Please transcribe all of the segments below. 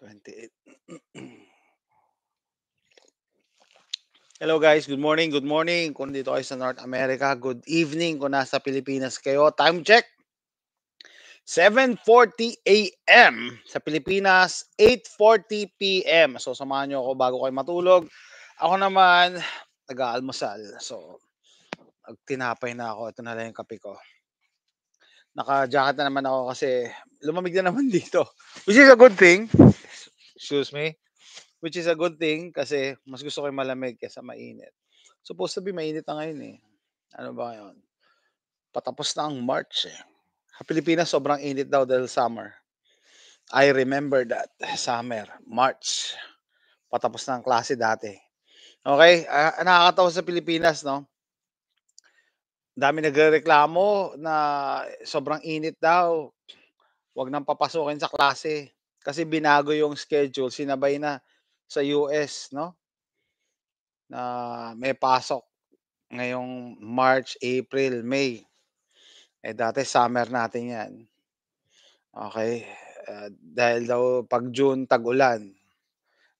28. Hello guys, good morning, good morning. Kung dito kayo sa North America, good evening. Kung nasa Pilipinas kayo, time check. 7.40 a.m. sa Pilipinas, 8.40 p.m. So samahan nyo ako bago kayo matulog. Ako naman, nag-aalmusal. So, tinapay na ako. Ito na lang yung kape ko naka-jacket na naman ako kasi lumamig na naman dito. Which is a good thing. Excuse me. Which is a good thing kasi mas gusto ko yung malamig kaysa mainit. Supposed to be mainit na ngayon eh. Ano ba yon? Patapos na ang March eh. Sa Pilipinas, sobrang init daw dahil summer. I remember that. Summer. March. Patapos na ang klase dati. Okay? Uh, nakakatawa sa Pilipinas, no? dami nagrereklamo na sobrang init daw. Huwag nang papasukin sa klase kasi binago yung schedule, sinabay na sa US, no? Na may pasok ngayong March, April, May. Eh dati summer natin 'yan. Okay. Uh, dahil daw pag June tag-ulan.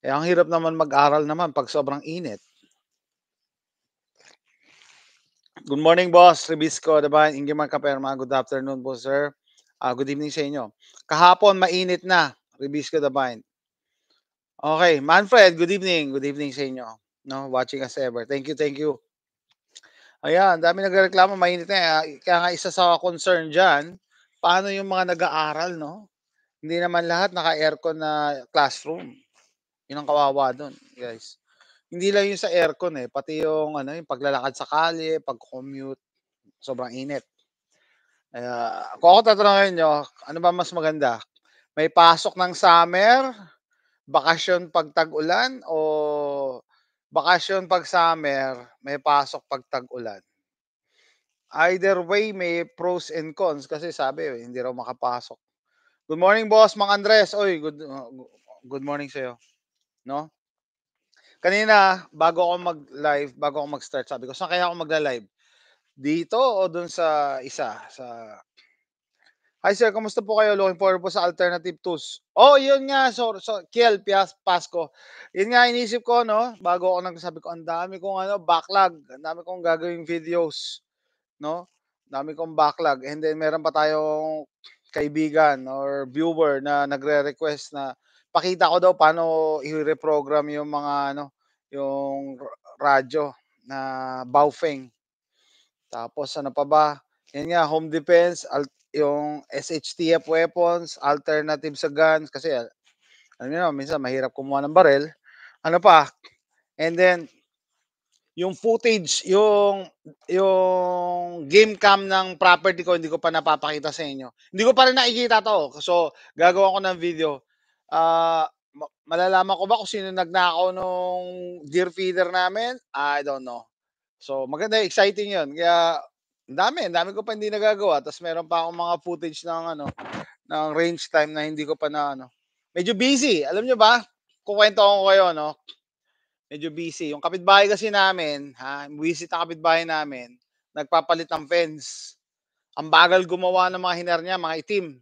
Eh ang hirap naman mag-aral naman pag sobrang init. Good morning, boss. Rebisco, Dabahan, Ingemar Kaperma. Good afternoon boss, sir. Uh, good evening sa inyo. Kahapon, mainit na. Rebisco, bind. Okay, Manfred, good evening. Good evening sa inyo. No, watching us ever. Thank you, thank you. Ayan, dami nagreklamo, mainit na. Eh. Ah, kaya nga isa sa concern dyan, paano yung mga nag-aaral, no? Hindi naman lahat naka-aircon na classroom. Yun ang kawawa doon, guys hindi lang yung sa aircon eh, pati yung ano, yung paglalakad sa kalye, pag-commute, sobrang init. Uh, kung ako tatanungin nyo, ano ba mas maganda? May pasok ng summer, bakasyon pag tag-ulan, o bakasyon pag summer, may pasok pag tag-ulan? Either way, may pros and cons kasi sabi, eh, hindi raw makapasok. Good morning, boss. Mang Andres. Oy, good, ah, good morning sa'yo. No? Kanina, bago ako mag-live, bago ako mag-start, sabi ko, saan kaya ako magla-live? Dito o dun sa isa? Sa... Hi sir, kumusta po kayo? Looking forward po sa alternative tools. Oh, yun nga, so, so Kiel, Pias, Pasco. Yun nga, inisip ko, no? Bago ako nagsabi ko, ang dami kong ano, backlog. Ang dami kong gagawing videos. No? dami kong backlog. And then meron pa tayong kaibigan or viewer na nagre-request na pakita ko daw paano i-reprogram yung mga ano yung radyo na Baofeng. Tapos ano pa ba? Yan nga, home defense, alt- yung SHTF weapons, alternative sa guns, kasi ah, alam niyo naman, minsan mahirap kumuha ng barrel. Ano pa? And then, yung footage, yung yung game cam ng property ko hindi ko pa napapakita sa inyo. Hindi ko pa rin nakikita to. So, gagawa ko ng video. Uh, malalaman ko ba kung sino nagnakaw nung deer feeder namin? I don't know. So, maganda, exciting yun. Kaya, dami, dami ko pa hindi nagagawa. Tapos meron pa akong mga footage ng, ano, ng range time na hindi ko pa na, ano. Medyo busy. Alam nyo ba? Kukwento ko kayo, no? Medyo busy. Yung kapitbahay kasi namin, ha, busy ang kapitbahay namin, nagpapalit ng fence. Ang bagal gumawa ng mga hinar niya, mga itim.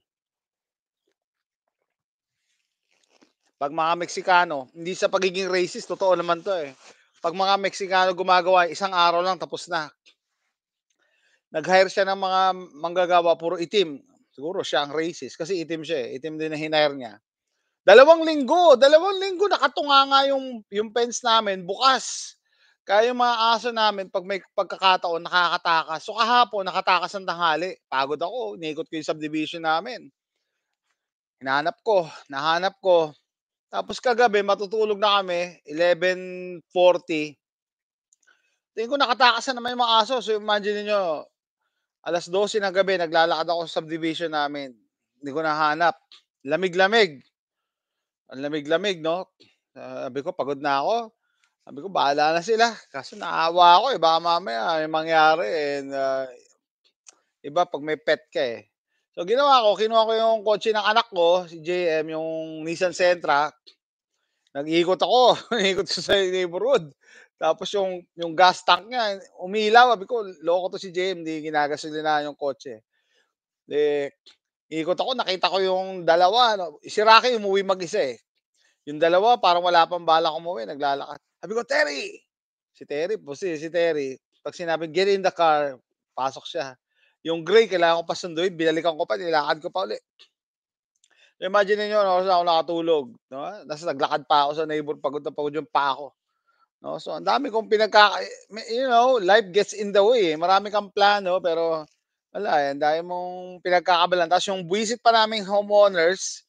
Pag mga Meksikano, hindi sa pagiging racist, totoo naman to eh. Pag mga Meksikano gumagawa, isang araw lang tapos na. Nag-hire siya ng mga manggagawa, puro itim. Siguro siya ang racist kasi itim siya eh. Itim din na hinire niya. Dalawang linggo, dalawang linggo nakatunga nga yung, yung fence namin, bukas. Kaya yung mga aso namin, pag may pagkakataon, nakakatakas. So kahapon, nakatakas ng tanghali. Pagod ako, nikot ko yung subdivision namin. Hinanap ko, nahanap ko. Tapos kagabi, matutulog na kami, 11.40. Tingin ko nakatakas na may yung mga aso. So imagine niyo alas 12 ng gabi, naglalakad ako sa subdivision namin. Hindi ko nahanap. Lamig-lamig. Ang lamig-lamig, no? Sabi ko, pagod na ako. Sabi ko, bahala na sila. Kaso naawa ako eh. Baka mamaya may mangyari. And, uh, iba, pag may pet ka eh. So ginawa ko, kinuha ko yung kotse ng anak ko, si JM, yung Nissan Sentra. Nag-iikot ako, nag-iikot sa neighborhood. Tapos yung yung gas tank niya, umilaw. Sabi ko, loko to si JM, hindi ginagasolina yung kotse. Di, ikot ako, nakita ko yung dalawa. No? Si Rocky umuwi mag-isa eh. Yung dalawa, parang wala pang bala kumuwi, naglalakad. Sabi ko, Terry! Si Terry, po si, si Terry. Pag sinabi, get in the car, pasok siya. Yung gray, kailangan ko pa sunduin, binalikan ko pa, nilakad ko pa uli. Imagine niyo no, ako nakatulog, no? Nasa naglakad pa ako sa neighbor, pagod na pagod yung pa ako. No? So, ang dami kong pinagka... You know, life gets in the way. Eh. Marami kang plano, pero wala. Eh, ang dami mong pinagkakabalan. Tapos yung buwisit pa naming homeowners,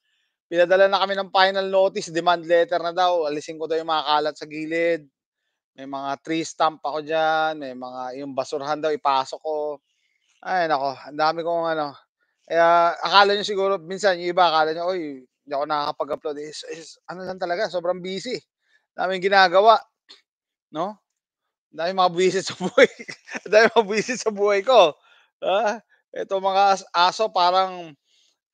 pinadala na kami ng final notice, demand letter na daw. Alisin ko daw yung mga kalat sa gilid. May mga tree stump ako dyan. May mga yung basurahan daw, ipasok ko. Ay nako, ang dami kong ano. Kaya akala niyo siguro minsan yung iba akala niyo, oy, hindi ako nakakapag-upload. Eh, is, is, ano lang talaga, sobrang busy. Daming ginagawa. No? Dahil mga busy sa buhay. Dahil mga busy sa buhay ko. Ah, ito mga aso parang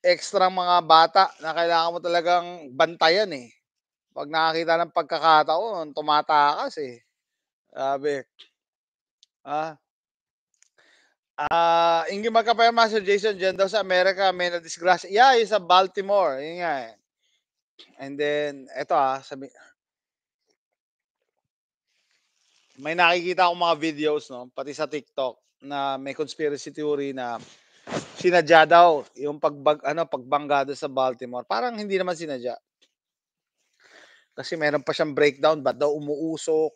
extra mga bata na kailangan mo talagang bantayan eh. Pag nakakita ng pagkakataon, tumatakas eh. Sabi. Ah, Ah, uh, Ingi Magkapaya Master Jason, dyan daw sa Amerika may na disgrace Yeah, yung sa Baltimore. Yun nga eh. And then, eto ah, sabi, may nakikita akong mga videos, no? Pati sa TikTok na may conspiracy theory na sinadya daw yung pagbag, ano, pagbanggado sa Baltimore. Parang hindi naman sinadya. Kasi meron pa siyang breakdown, ba't daw umuusok?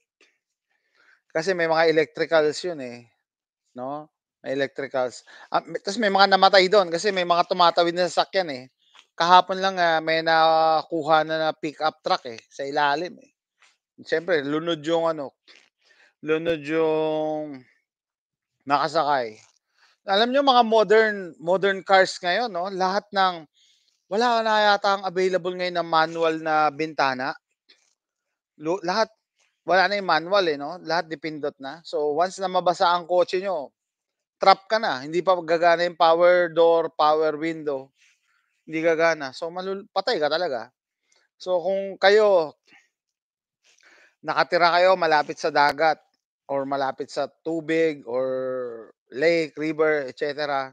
Kasi may mga electricals yun eh. No? May electricals. Ah, tapos may mga namatay doon kasi may mga tumatawid na sasakyan eh. Kahapon lang ah, may nakuha na na pick truck eh sa ilalim eh. Siyempre, lunod yung ano, lunod yung nakasakay. Alam nyo mga modern modern cars ngayon, no? Lahat ng wala na yata ang available ngayon na manual na bintana. lahat wala na yung manual eh, no? Lahat dipindot na. So once na mabasa ang kotse nyo, trap ka na. Hindi pa gagana yung power door, power window. Hindi gagana. So, malul patay ka talaga. So, kung kayo, nakatira kayo malapit sa dagat or malapit sa tubig or lake, river, etc.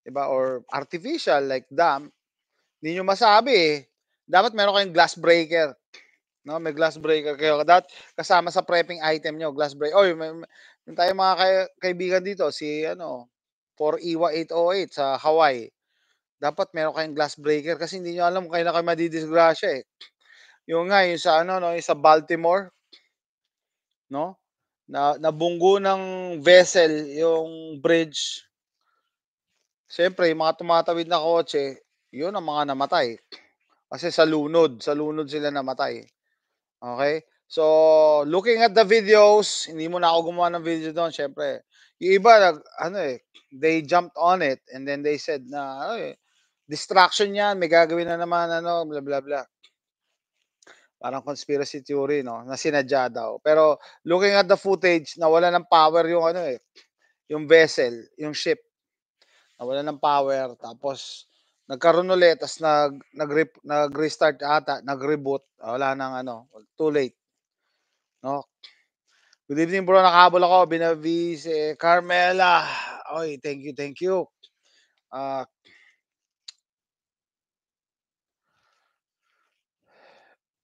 Diba? Or artificial like dam. Hindi nyo masabi eh. Dapat meron kayong glass breaker. No, may glass breaker kayo. Dapat kasama sa prepping item nyo, glass breaker. Oy, may, yung tayo mga kay- kaibigan dito, si ano, 4EWA 808 sa Hawaii. Dapat meron kayong glass breaker kasi hindi nyo alam kung kailan kayo madidisgrasya eh. Yung nga, yung sa ano, no, yung sa Baltimore, no? Na, nabunggo ng vessel yung bridge. Siyempre, yung mga tumatawid na kotse, yun ang mga namatay. Kasi sa lunod, sa lunod sila namatay. Okay? So, looking at the videos, hindi mo na ako gumawa ng video doon, syempre. Yung iba, ano eh, they jumped on it and then they said na, ano eh, distraction yan, may gagawin na naman, ano, bla bla bla. Parang conspiracy theory, no? Na sinadya daw. Pero, looking at the footage, nawala ng power yung ano eh, yung vessel, yung ship. Nawala ng power, tapos, nagkaroon ulit, tapos nag, nag, nag-restart ata, nag-reboot, wala nang ano, too late. No? Good evening bro, nakabol ako. Binavi si Carmela. Oy, thank you, thank you. Uh, ah,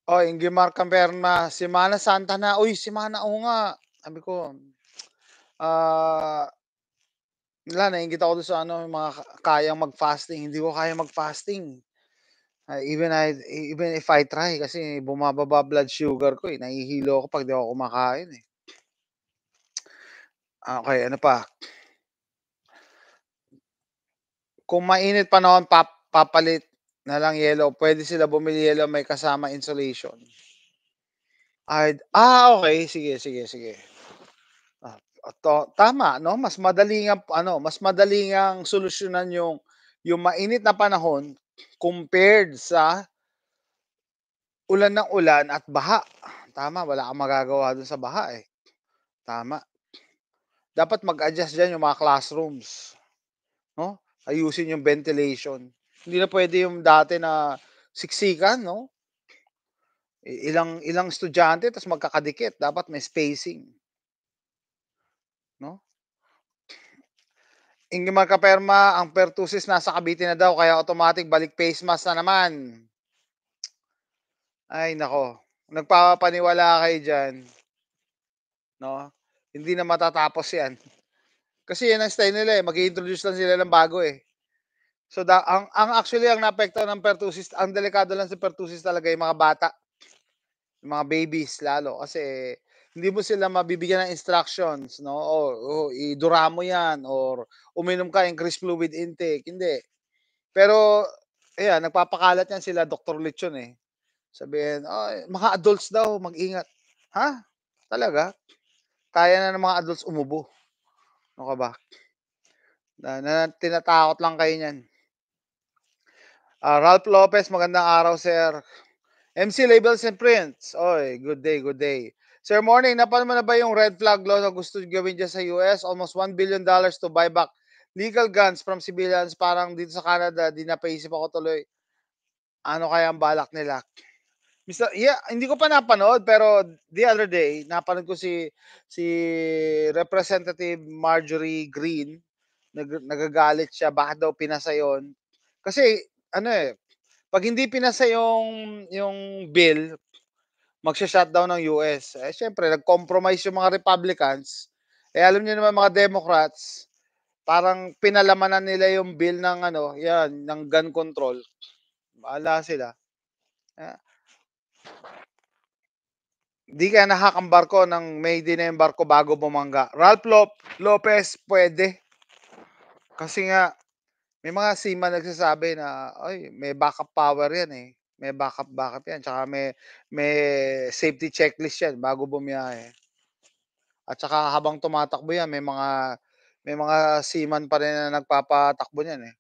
Oh, Ingimar Camperna, Semana Santa na. Uy, Semana, oo nga. Sabi ko, ah, uh, wala, naingit ako doon sa ano, mga kayang mag-fasting. Hindi ko kaya mag-fasting. Ay, ah, even I even if I try kasi bumababa blood sugar ko eh. Nahihilo ako pag di ako kumakain eh. Ah, okay, ano pa? Kung mainit panahon, pap papalit na lang yellow. Pwede sila bumili yellow may kasama insulation. I'd, ah, okay. Sige, sige, sige. Ah, to, tama, no? Mas madaling ano, mas madaling nga solusyonan yung, yung mainit na panahon compared sa ulan ng ulan at baha. Tama, wala kang magagawa dun sa baha eh. Tama. Dapat mag-adjust dyan yung mga classrooms. No? Ayusin yung ventilation. Hindi na pwede yung dati na siksikan, no? Ilang ilang estudyante tapos magkakadikit, dapat may spacing. Yung mga kaperma, ang pertusis nasa Cavite na daw, kaya automatic balik face mask na naman. Ay, nako. Nagpapaniwala kayo diyan. No? Hindi na matatapos yan. Kasi yan ang style nila eh. mag introduce lang sila ng bago eh. So, da, ang, ang actually, ang naapekta ng pertusis, ang delikado lang sa si pertusis talaga yung mga bata. Yung mga babies lalo. Kasi, eh, hindi mo sila mabibigyan ng instructions, no? O, o idura mo yan or uminom ka ng crisp fluid intake. Hindi. Pero, ayan, nagpapakalat yan sila, Dr. Lechon eh. Sabihin, oh, mga adults daw, mag-ingat. Ha? Talaga? Kaya na ng mga adults umubo. Ano ka ba? Na, na, tinatakot lang kayo niyan. Uh, Ralph Lopez, magandang araw, sir. MC Labels and Prints. Oy, good day, good day. Sir Morning, napanood mo na ba yung red flag law na gusto gawin dyan sa US? Almost 1 billion dollars to buy back legal guns from civilians. Parang dito sa Canada, di napaisip ako tuloy. Ano kaya ang balak nila? Mr. Yeah, hindi ko pa napanood pero the other day napanood ko si si Representative Marjorie Green nag, nagagalit siya bakit daw pinasa yon. Kasi ano eh pag hindi pinasa yung yung bill magsha-shutdown ng US. Eh, syempre, nag-compromise yung mga Republicans. Eh, alam niyo naman mga Democrats, parang pinalamanan nila yung bill ng ano, yan, ng gun control. Bahala sila. Eh, di kaya nahak ang barko ng Mayday na yung barko bago bumangga. Ralph Lop Lopez, pwede. Kasi nga, may mga seaman nagsasabi na, ay, may backup power yan eh. May backup backup 'yan, tsaka may may safety checklist 'yan bago bumiyahe. At saka habang tumatakbo 'yan, may mga may mga seaman pa rin na nagpapatakbo niyan eh.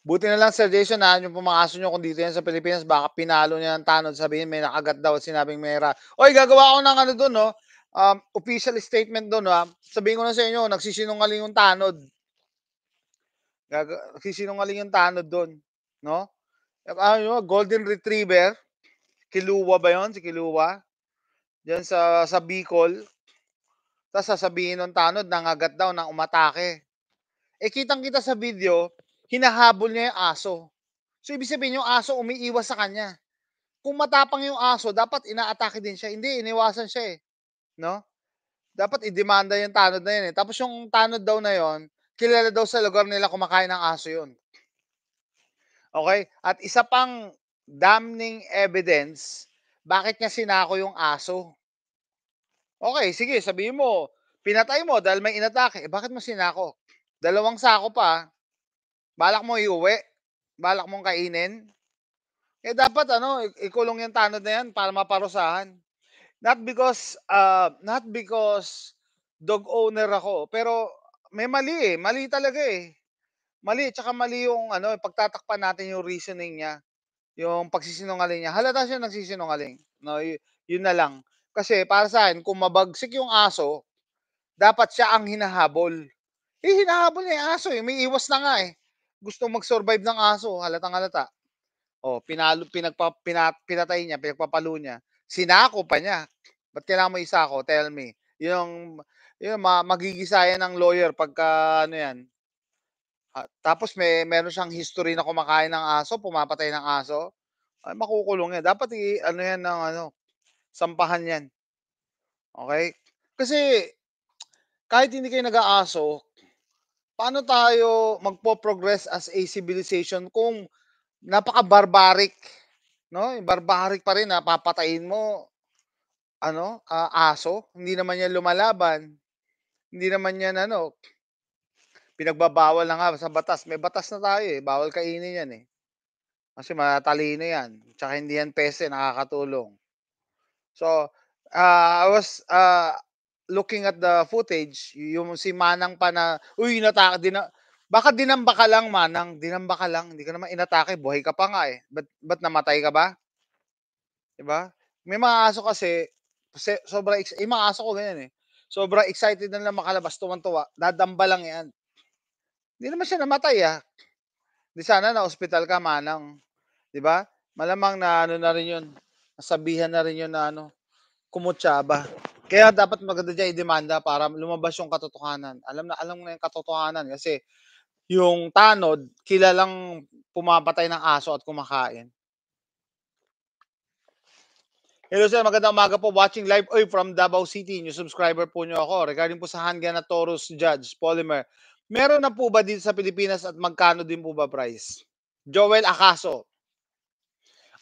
Buti na lang Sir Jason, na ah, yung pumakaso nyo kung dito yan sa Pilipinas, baka pinalo niya ng tanod, sabihin may nakagat daw at sinabing may ra. Oy, gagawa ko ng ano doon, no? Oh, um, official statement doon, no? Ah. Sabihin ko na sa inyo, nagsisinungaling yung tanod. Gag- sisinungaling yung tanod doon. No? Ano ah, yun? Golden Retriever. Kiluwa ba yon Si Kiluwa? Diyan sa, sa Bicol. Tapos sasabihin ng tanod, nangagat daw, nang umatake. Eh, kitang-kita sa video, hinahabol niya yung aso. So, ibig sabihin yung aso umiiwas sa kanya. Kung matapang yung aso, dapat inaatake din siya. Hindi, iniwasan siya eh. No? Dapat idemanda yung tanod na yun eh. Tapos yung tanod daw na yon kilala daw sa lugar nila kumakain ng aso yun. Okay? At isa pang damning evidence, bakit niya sinako yung aso? Okay, sige, sabihin mo, pinatay mo dahil may inatake. Eh, bakit mo sinako? Dalawang sako pa, balak mo iuwi, balak mong kainin. Eh dapat ano, ikulong yung tanod na yan para maparusahan. Not because, uh, not because dog owner ako, pero may mali eh, mali talaga eh. Mali, tsaka mali yung ano, eh, pagtatakpan natin yung reasoning niya, yung pagsisinungaling niya. Halata siya nagsisinungaling. No, y- yun na lang. Kasi para sa akin, kung mabagsik yung aso, dapat siya ang hinahabol. Eh, hinahabol niya yung aso eh. May iwas na nga eh. Gusto mag-survive ng aso, halatang halata. Oh, pinalo, pinagpa, pinat, pinatay niya, pinagpapalo niya. Sinako pa niya. Ba't kailangan mo isa ako? Tell me. Yung yun, ma- magigisayan ng lawyer pagka ano yan. Ah, tapos may meron siyang history na kumakain ng aso, pumapatay ng aso. Ay, makukulong yan. Dapat i, ano yan ng ano, sampahan yan. Okay? Kasi kahit hindi kayo nag-aaso, paano tayo magpo-progress as a civilization kung napaka-barbaric, no? barbaric pa rin, napapatayin mo ano, uh, aso, hindi naman yan lumalaban. Hindi naman yan ano, pinagbabawal na nga sa batas. May batas na tayo eh. Bawal kainin yan eh. Kasi matalino yan. Tsaka hindi yan peste, nakakatulong. So, uh, I was uh, looking at the footage, yung si Manang pa na, uy, nataka, din baka dinamba ka lang, Manang. Dinamba ka lang. Hindi ka naman inatake. Buhay ka pa nga eh. Ba't, ba't namatay ka ba? Diba? May mga aso kasi, sobrang, eh, mga aso ko ganyan eh. Sobrang excited na lang makalabas, tuwang tuwa Dadamba lang yan. Hindi naman siya namatay ah. Di sana na ospital ka manang. Di ba? Malamang na ano na rin yun. Nasabihan na rin yun na ano. ba? Kaya dapat maganda dyan demanda para lumabas yung katotohanan. Alam na alam na yung katotohanan kasi yung tanod, kilalang pumapatay ng aso at kumakain. Hello sir, magandang umaga po. Watching live oy from Davao City. New subscriber po niyo ako. Regarding po sa handgun na Taurus Judge Polymer. Meron na po ba dito sa Pilipinas at magkano din po ba price? Joel Acaso.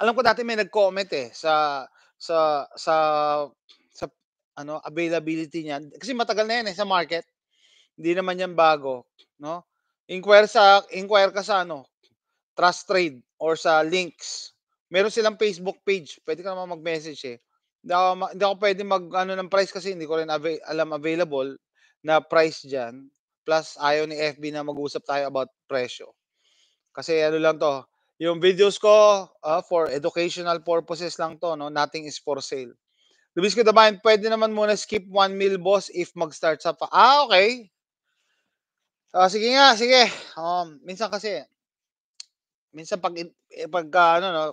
Alam ko dati may nag-comment eh sa sa sa sa ano availability niya. kasi matagal na yan eh sa market. Hindi naman yan bago, no? Inquire sa inquire ka sa ano, Trust Trade or sa Links meron silang Facebook page. Pwede ka naman mag-message eh. Hindi ako, hindi ako pwede mag ano ng price kasi hindi ko rin av- alam available na price diyan. Plus ayaw ni FB na mag-usap tayo about presyo. Kasi ano lang to, yung videos ko uh, for educational purposes lang to, no? Nothing is for sale. Lubis ko naman, pwede naman muna skip 1 mil boss if mag-start sa pa. Ah, okay. Uh, sige nga, sige. Um, minsan kasi, minsan pag, eh, pag uh, ano, no,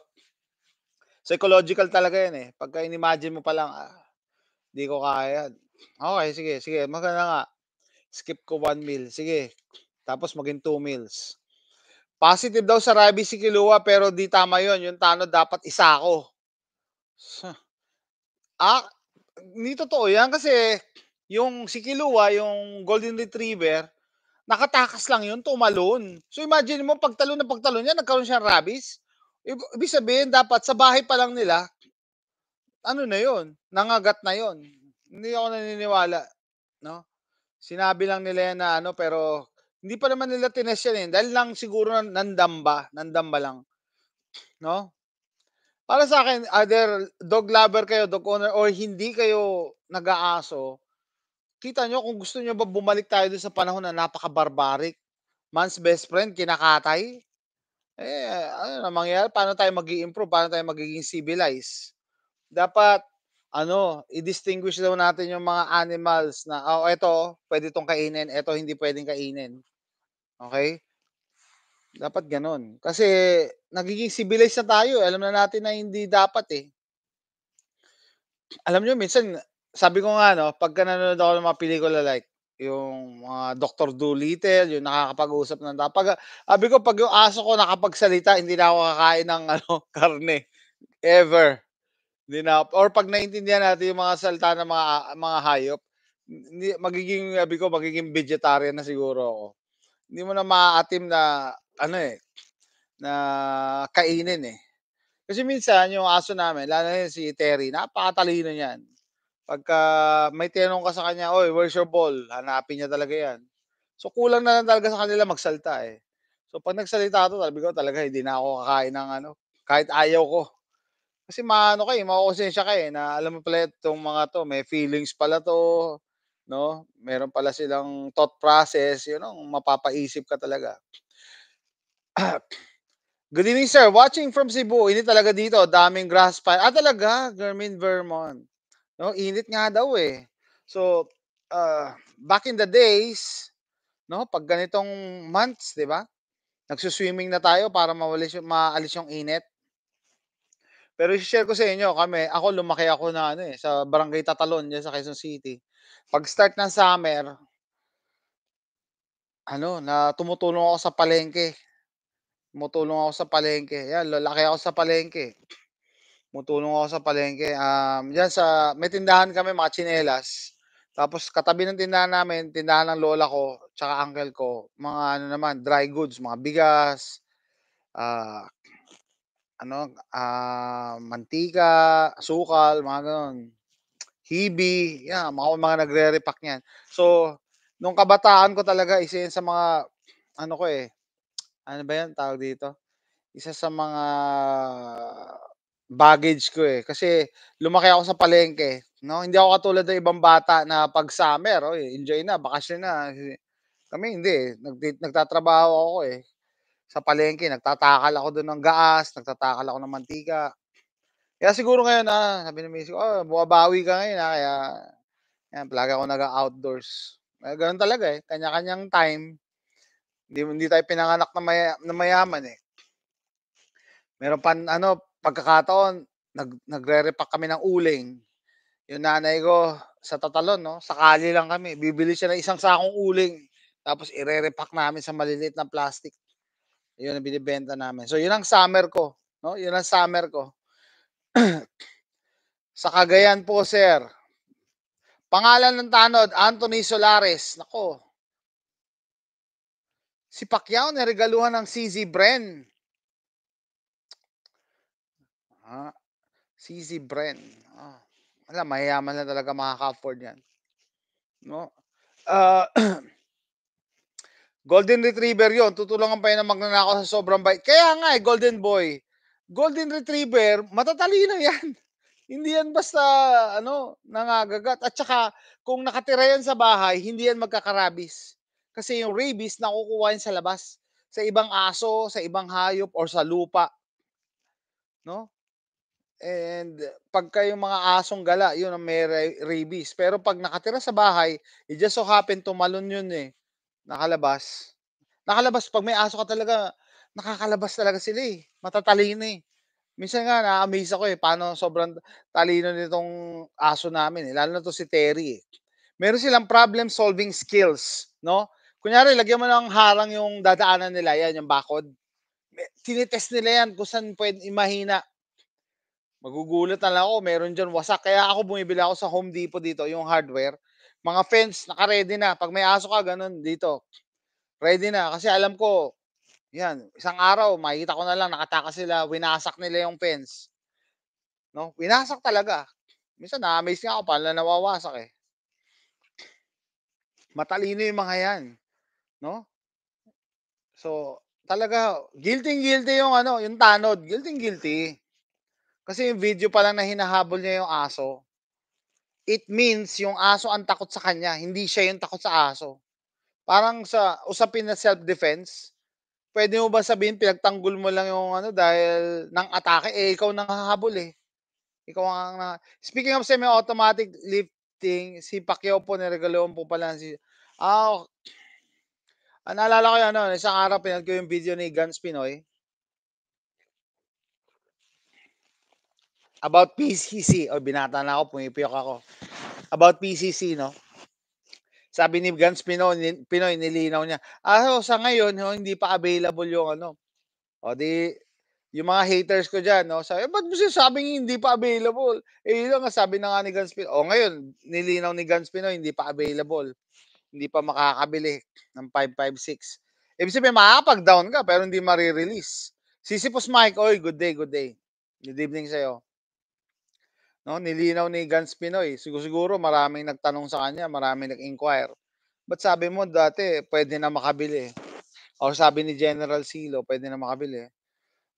psychological talaga yan eh. Pagka in-imagine mo pa lang, ah, di ko kaya. Okay, sige, sige. Maganda nga. Skip ko 1 meal. Sige. Tapos maging 2 meals. Positive daw sa rabies si Kilua pero di tama yon Yung tano dapat isa ako. Ah, ni totoo yan kasi yung si Kilua, yung Golden Retriever, nakatakas lang yun, tumalon. So imagine mo, pagtalon na pagtalon niya, nagkaroon siya ng rabies. Ibig sabihin, dapat sa bahay pa lang nila, ano na yon nangagat na yon Hindi ako naniniwala. No? Sinabi lang nila yan na ano, pero hindi pa naman nila tinest yan eh. Dahil lang siguro nandamba, nandamba lang. No? Para sa akin, either dog lover kayo, dog owner, or hindi kayo nag-aaso, kita nyo kung gusto nyo ba bumalik tayo doon sa panahon na napaka-barbaric. Man's best friend, kinakatay. Eh, ano na mangyayari? Paano tayo mag improve Paano tayo magiging civilized? Dapat, ano, i-distinguish daw natin yung mga animals na, oh, ito, pwede tong kainin, ito, hindi pwedeng kainin. Okay? Dapat ganon. Kasi, nagiging civilized na tayo. Eh. Alam na natin na hindi dapat eh. Alam nyo, minsan, sabi ko nga, no, pagka nanonood ako ng mga pelikula like, yung mga uh, Dr. Doolittle, yung nakakapag-usap ng tao. Pag, sabi ko, pag yung aso ko nakapagsalita, hindi na ako kakain ng ano, karne. Ever. Hindi na, or pag naintindihan natin yung mga salita ng mga, mga hayop, hindi, magiging, sabi ko, magiging vegetarian na siguro ako. Hindi mo na maaatim na, ano eh, na kainin eh. Kasi minsan, yung aso namin, lalo na si Terry, napakatalino niyan. Pagka may tinanong ka sa kanya, oy, where's your ball? Hanapin niya talaga yan. So kulang na lang talaga sa kanila magsalta eh. So pag nagsalita to, sabi ko talaga hindi na ako kakain ng ano, kahit ayaw ko. Kasi maano kay, eh, makukonsensya kay eh, na alam mo pala itong mga to, may feelings pala to, no? Meron pala silang thought process, you know, mapapaisip ka talaga. Good evening, sir. Watching from Cebu, ini talaga dito, daming grass fire. Ah, talaga, Garmin, Vermont. No, init nga daw eh. So, uh, back in the days, no, pag ganitong months, 'di ba? Nagsuswimming na tayo para mawalis yung, maalis yung init. Pero i-share ko sa inyo, kami, ako lumaki ako na ano eh, sa Barangay Tatalon, dyan sa Quezon City. Pag start ng summer, ano, na tumutulong ako sa palengke. Tumutulong ako sa palengke. Yan, lalaki ako sa palengke. Mutulong ako sa palengke. Um, diyan sa, may tindahan kami, mga chinelas. Tapos katabi ng tindahan namin, tindahan ng lola ko, tsaka uncle ko, mga ano naman, dry goods, mga bigas, uh, ano, uh, mantika, sukal, mga ganun. Hibi, yeah, mga, mga nagre-repack niyan. So, nung kabataan ko talaga, isa yun sa mga, ano ko eh, ano ba yan tawag dito? Isa sa mga baggage ko eh. Kasi lumaki ako sa palengke. No? Hindi ako katulad ng ibang bata na pag summer, oh, enjoy na, bakasyon na. Kami hindi, nagtatrabaho ako eh. Sa palengke, nagtatakal ako doon ng gaas, nagtatakal ako ng mantika. Kaya siguro ngayon na, ah, sabi ni Macy, oh, buwabawi ka ngayon ah, kaya yan, plaga ako nag-outdoors. Eh, ganun talaga eh, kanya-kanyang time. Hindi, hindi tayo pinanganak na, maya, na mayaman eh. Meron pa, ano, pagkakataon, nag, nagre-repack kami ng uling. Yung nanay ko, sa tatalon, no? sakali lang kami, bibili siya ng isang sakong uling, tapos ire-repack namin sa maliliit na plastic. Yun ang binibenta namin. So, yun ang summer ko. No? Yun ang summer ko. sa Cagayan po, sir. Pangalan ng tanod, Anthony Solares. Nako. Si Pacquiao, regaluhan ng CZ Bren. Ah, CC Brand. Ah, wala, mayayaman na talaga makaka-afford yan. No? Uh, Golden Retriever yon tutulungan pa yan ng magnanakaw sa sobrang bait. Kaya nga eh, Golden Boy. Golden Retriever, matatalino yan. hindi yan basta, ano, nangagagat. At saka, kung nakatira yan sa bahay, hindi yan magkakarabis. Kasi yung rabies, nakukuha yan sa labas. Sa ibang aso, sa ibang hayop, or sa lupa. No? And pagka yung mga asong gala, yun ang may rabies. Pero pag nakatira sa bahay, it just so happen tumalon yun eh. Nakalabas. Nakalabas, pag may aso ka talaga, nakakalabas talaga sila eh. Matatalino eh. Minsan nga, na-amaze ako eh, paano sobrang talino nitong aso namin eh. Lalo na to si Terry eh. Meron silang problem solving skills, no? Kunyari, lagyan mo ng harang yung dadaanan nila, yan, yung bakod. Tinitest nila yan kung saan pwede imahina Magugulat na lang ako, meron dyan wasak. Kaya ako bumibili ako sa Home Depot dito, yung hardware. Mga fence, naka-ready na. Pag may aso ka, ganun dito. Ready na. Kasi alam ko, yan, isang araw, makikita ko na lang, nakataka sila, winasak nila yung fence. No? Winasak talaga. Minsan na-amaze nga ako, paano na nawawasak eh. Matalino yung mga yan. No? So, talaga, guilty-guilty yung ano, yung tanod. Guilty-guilty. Kasi yung video pa lang na hinahabol niya yung aso, it means yung aso ang takot sa kanya, hindi siya yung takot sa aso. Parang sa usapin na self-defense, pwede mo ba sabihin pinagtanggol mo lang yung ano dahil nang atake, eh ikaw nang hahabol eh. Ikaw ang na Speaking of semi-automatic lifting, si Pacquiao po niregaloon po pala si Ah, oh, ah, naalala ko yun, ano, isang araw pinag ko yung video ni Guns Pinoy. about PCC, o oh, binata na ako, pumipiyok ako. About PCC, no? Sabi ni Gans Pinoy, Pinoy nilinaw niya. Ah, so, sa ngayon, oh, hindi pa available yung ano. O di, yung mga haters ko dyan, no? Sabi, ba't mo sinasabing hindi pa available? Eh, yun ang sabi na nga ni Gans Pinoy. O ngayon, nilinaw ni Gans Pinoy, hindi pa available. Hindi pa makakabili ng 556. Ibig sabihin, makakapag-down ka, pero hindi marirelease. Sisipos Mike, oy, good day, good day. Good evening sa'yo. No, nilinaw ni Gans Pinoy. Siguro, siguro maraming nagtanong sa kanya, maraming nag-inquire. But sabi mo dati, pwede na makabili. O sabi ni General Silo, pwede na makabili.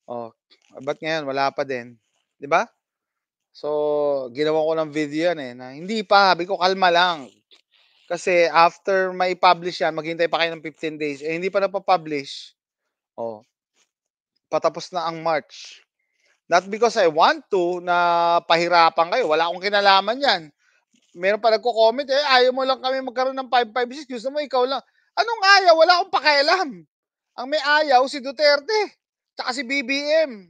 oh but ngayon, wala pa din. Di ba? So, ginawa ko ng video yan eh. Na, hindi pa, sabi ko, kalma lang. Kasi after may publish yan, maghintay pa kayo ng 15 days. Eh, hindi pa na pa-publish. oh patapos na ang March. Not because I want to na pahirapan kayo. Wala akong kinalaman yan. Meron pa nagko-comment, eh, ayaw mo lang kami magkaroon ng 556. Gusto mo, ikaw lang. Anong ayaw? Wala akong pakialam. Ang may ayaw, si Duterte. Tsaka si BBM.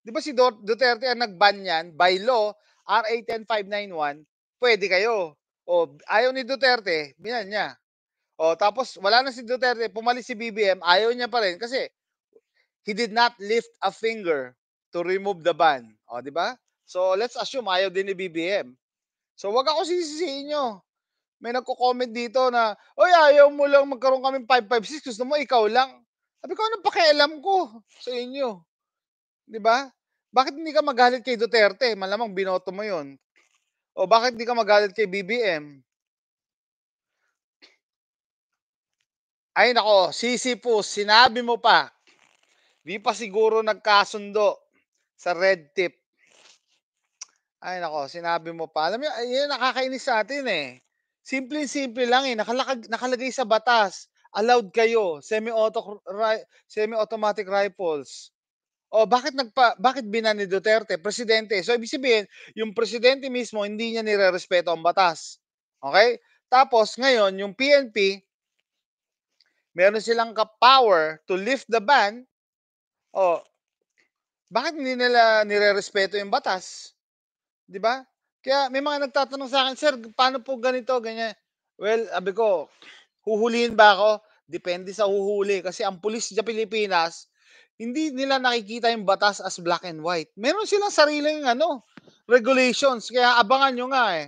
Di ba si Duterte ang nag-ban yan? By law, RA 10591, pwede kayo. O, ayaw ni Duterte, binan niya. O, tapos wala na si Duterte, pumalis si BBM, ayaw niya pa rin kasi he did not lift a finger to remove the ban. O, oh, di ba? So, let's assume ayaw din ni BBM. So, wag ako sisisiin nyo. May nagko-comment dito na, Oy, ayaw mo lang magkaroon kami 556. Gusto mo, ikaw lang. Sabi ko, anong pakialam ko sa inyo? Di ba? Bakit hindi ka magalit kay Duterte? Malamang binoto mo yon. O bakit hindi ka magalit kay BBM? Ay nako, sisi po, sinabi mo pa. Di pa siguro nagkasundo sa red tip. Ay nako, sinabi mo pa. Alam mo, yun nakakainis sa atin eh. Simple-simple lang eh. Nakalakag, nakalagay sa batas. Allowed kayo. Semi-auto, ri, semi-automatic rifles. O bakit nagpa bakit binan ni Duterte presidente? So ibig sabihin, yung presidente mismo hindi niya nirerespeto ang batas. Okay? Tapos ngayon, yung PNP meron silang ka-power to lift the ban. O bakit hindi nila nirerespeto yung batas? 'Di ba? Kaya may mga nagtatanong sa akin, "Sir, paano po ganito, ganyan?" Well, abi ko, huhulihin ba ako? Depende sa huhuli kasi ang pulis sa Pilipinas hindi nila nakikita yung batas as black and white. Meron silang sariling ano, regulations. Kaya abangan nyo nga eh.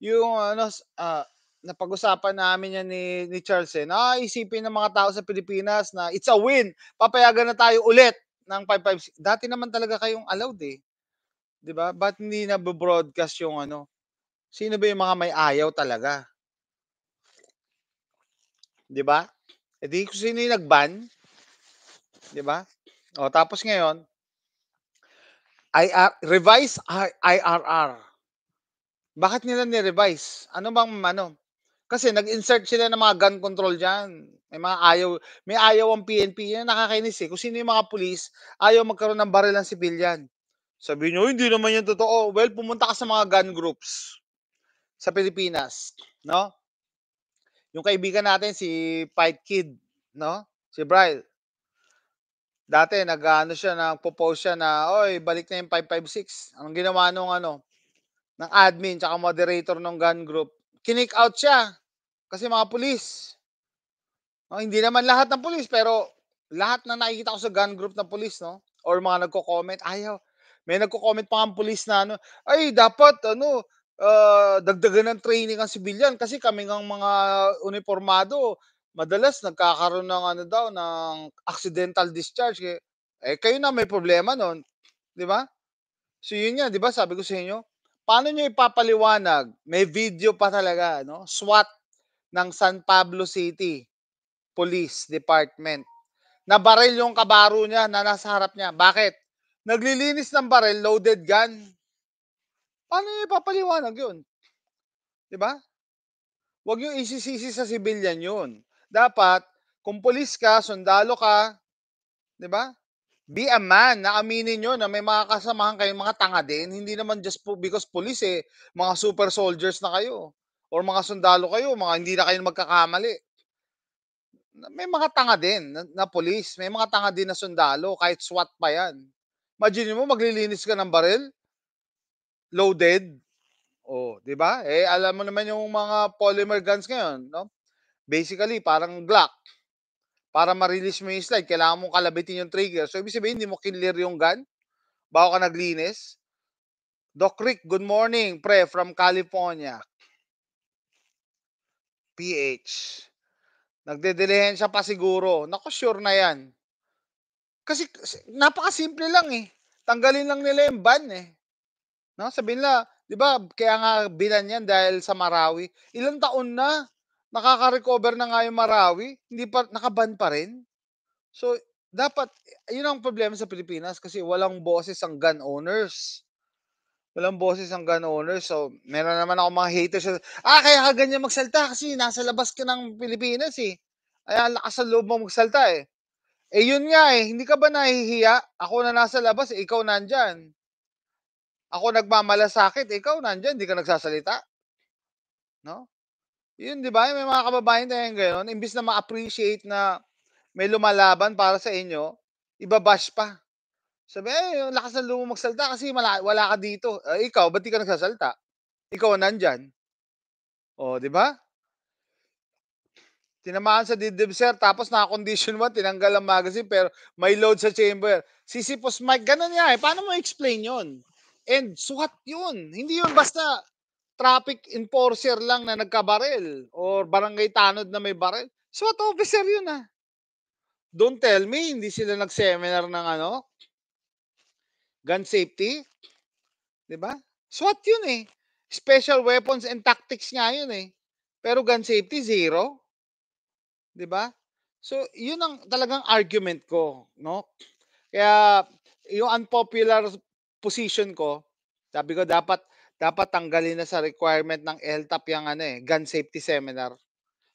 Yung ano, uh, napag-usapan namin yan ni, ni Charles eh, na ah, isipin ng mga tao sa Pilipinas na it's a win, papayagan na tayo ulit ng 556, dati naman talaga kayong allowed eh. 'Di ba? But hindi na broadcast yung ano? Sino ba yung mga may ayaw talaga? 'Di ba? E di kung sino yung nagban, 'di ba? O tapos ngayon, IR, revise IRR. Bakit nila ni-revise? Ano bang ano? Kasi nag-insert sila ng mga gun control diyan. May mga ayaw, may ayaw ang PNP. Yan nakakainis eh. Kung sino yung mga pulis, ayaw magkaroon ng baril ng civilian. Sabi nyo, hindi naman yan totoo. Well, pumunta ka sa mga gun groups sa Pilipinas, no? Yung kaibigan natin, si Fight Kid, no? Si Bryle. Dati, nag-ano siya, nagpo-post siya na, oy, balik na yung 556. Anong ginawa nung ano, ng admin, tsaka moderator ng gun group kinick out siya kasi mga pulis. No, hindi naman lahat ng pulis, pero lahat na nakikita ko sa gun group ng pulis, no? Or mga nagko-comment, ayaw. Oh, may nagko-comment pa ang pulis na ano, ay dapat ano, uh, dagdagan ng training ang civilian kasi kami ng mga uniformado madalas nagkakaroon ng ano daw ng accidental discharge eh kayo na may problema noon, 'di ba? So yun nga, 'di ba? Sabi ko sa inyo, paano nyo ipapaliwanag? May video pa talaga, no? SWAT ng San Pablo City Police Department. Na Nabaril yung kabaro niya na nasa harap niya. Bakit? Naglilinis ng baril, loaded gun. Paano nyo ipapaliwanag yun? ba? Diba? Huwag nyo isisisi sa civilian yun. Dapat, kung polis ka, sundalo ka, 'di ba? be a man, na aminin nyo na may mga kasamahan kayong mga tanga din, hindi naman just po, because police eh, mga super soldiers na kayo, or mga sundalo kayo, mga hindi na kayo magkakamali. May mga tanga din na, na police, may mga tanga din na sundalo, kahit SWAT pa yan. Imagine mo, maglilinis ka ng baril, loaded, oh, di ba? Eh, alam mo naman yung mga polymer guns ngayon, no? Basically, parang Glock para ma-release mo yung slide, kailangan mong kalabitin yung trigger. So, ibig sabihin, hindi mo clear yung gun bago ka naglinis. Doc Rick, good morning, pre, from California. PH. Nagdedelihensya pa siguro. Naku, sure na yan. Kasi napakasimple lang eh. Tanggalin lang nila yung ban eh. No? Sabihin nila, di ba, kaya nga bilan yan dahil sa Marawi. Ilang taon na nakaka-recover na nga yung Marawi, hindi pa, nakaban pa rin. So, dapat, eh, yun ang problema sa Pilipinas kasi walang boses ang gun owners. Walang boses ang gun owners. So, meron naman ako mga haters. Ah, kaya ka ganyan magsalta kasi nasa labas ka ng Pilipinas eh. Ay, lakas sa loob mo magsalta eh. Eh, yun nga eh. Hindi ka ba nahihiya? Ako na nasa labas, eh, ikaw nandyan. Ako nagmamalasakit, eh, ikaw nandyan, hindi ka nagsasalita. No? Yun, di ba? May mga kababayan tayong gano'n. Imbis na ma-appreciate na may lumalaban para sa inyo, ibabash pa. Sabi, eh, yung lakas ng lumo magsalta kasi wala, wala ka dito. Eh, ikaw, ba't di ka nagsasalta? Ikaw nandyan. O, oh, di ba? Tinamaan sa dibdib, sir. Tapos naka-condition mo, tinanggal ang magazine, pero may load sa chamber. Sisipos Mike, ganun niya eh. Paano mo explain yon? And suhat yun. Hindi yun basta traffic enforcer lang na nagkabarel or barangay tanod na may barel. SWAT officer yun ah. Don't tell me, hindi sila nag-seminar ng ano, gun safety. ba? Diba? SWAT yun eh. Special weapons and tactics nga yun eh. Pero gun safety, zero. ba? Diba? So, yun ang talagang argument ko, no? Kaya, yung unpopular position ko, sabi ko dapat dapat tanggalin na sa requirement ng LTAP yung ano eh, gun safety seminar.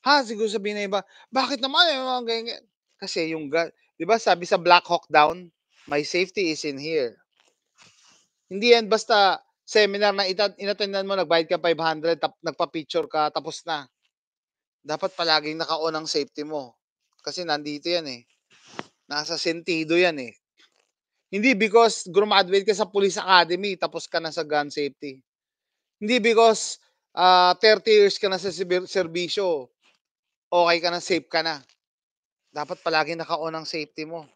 Ha, siguro sabihin na iba, bakit naman eh, mga ganyan? Kasi yung gun, di ba sabi sa Black Hawk Down, my safety is in here. Hindi yan basta seminar na ita- inatendan mo, nagbayad ka 500, tap- nagpa-picture ka, tapos na. Dapat palaging naka-on ang safety mo. Kasi nandito yan eh. Nasa sentido yan eh. Hindi because graduate ka sa police academy, tapos ka na sa gun safety. Hindi because uh, ah, 30 years ka na sa serbisyo, okay ka na, safe ka na. Dapat palagi naka-on ang safety mo.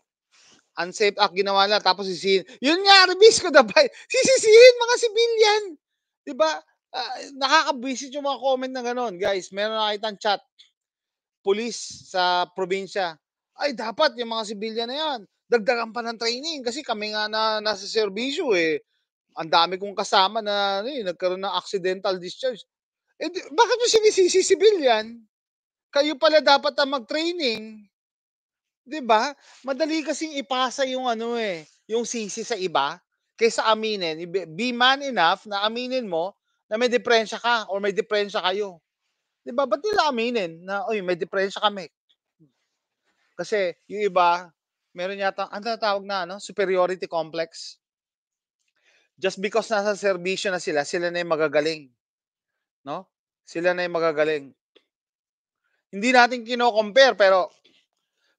Unsafe act ginawa na, tapos sisihin. Yun nga, release ko dapat. Sisisihin mga civilian. Di ba? nakaka ah, nakakabisit yung mga comment na ganon. Guys, meron nakitang chat. Police sa probinsya. Ay, dapat yung mga civilian na yan. Dagdagan pa ng training kasi kami nga na nasa serbisyo eh ang dami kong kasama na ano, eh, nagkaroon ng accidental discharge. Eh, di, bakit mo sinisisi civilian? Kayo pala dapat ang mag-training. 'Di ba? Madali kasing ipasa yung ano eh, yung sisi sa iba kaysa aminin. Be man enough na aminin mo na may deprensya ka or may deprensya kayo. 'Di ba? Ba't nila aminin na oy, may deprensya kami? Kasi yung iba, meron yata ang ano tawag na ano, superiority complex just because nasa serbisyo na sila, sila na yung magagaling. No? Sila na yung magagaling. Hindi natin kino-compare pero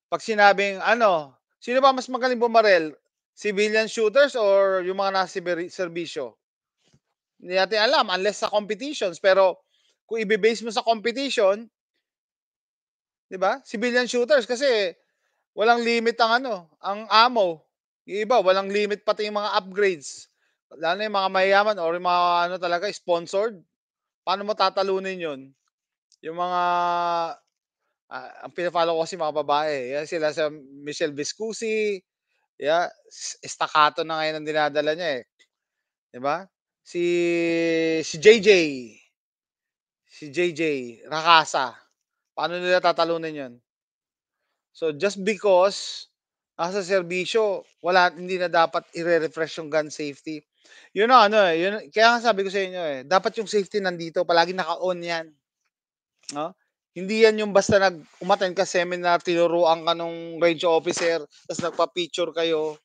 pag sinabing ano, sino ba mas magaling bumarel? Civilian shooters or yung mga nasa serbisyo? Hindi natin alam unless sa competitions pero kung ibe-base mo sa competition, 'di ba? Civilian shooters kasi walang limit ang ano, ang ammo. Yung iba walang limit pati yung mga upgrades lalo na yung mga mayaman or yung mga ano talaga, sponsored, paano mo tatalunin yun? Yung mga, uh, ang pinafollow ko kasi mga babae, eh. yan sila sa Michelle Viscusi, yeah, staccato na ngayon ang dinadala niya eh. Di ba? Si, si JJ, si JJ, Rakasa, paano nila tatalunin yun? So just because nasa serbisyo, wala hindi na dapat i-refresh yung gun safety. Yun ang ano, eh, yun, kaya nga sabi ko sa inyo eh, dapat yung safety nandito, palagi naka-on yan. No? Hindi yan yung basta nag-umaten ka seminar, tinuruan ka nung range officer, tapos nagpa-picture kayo,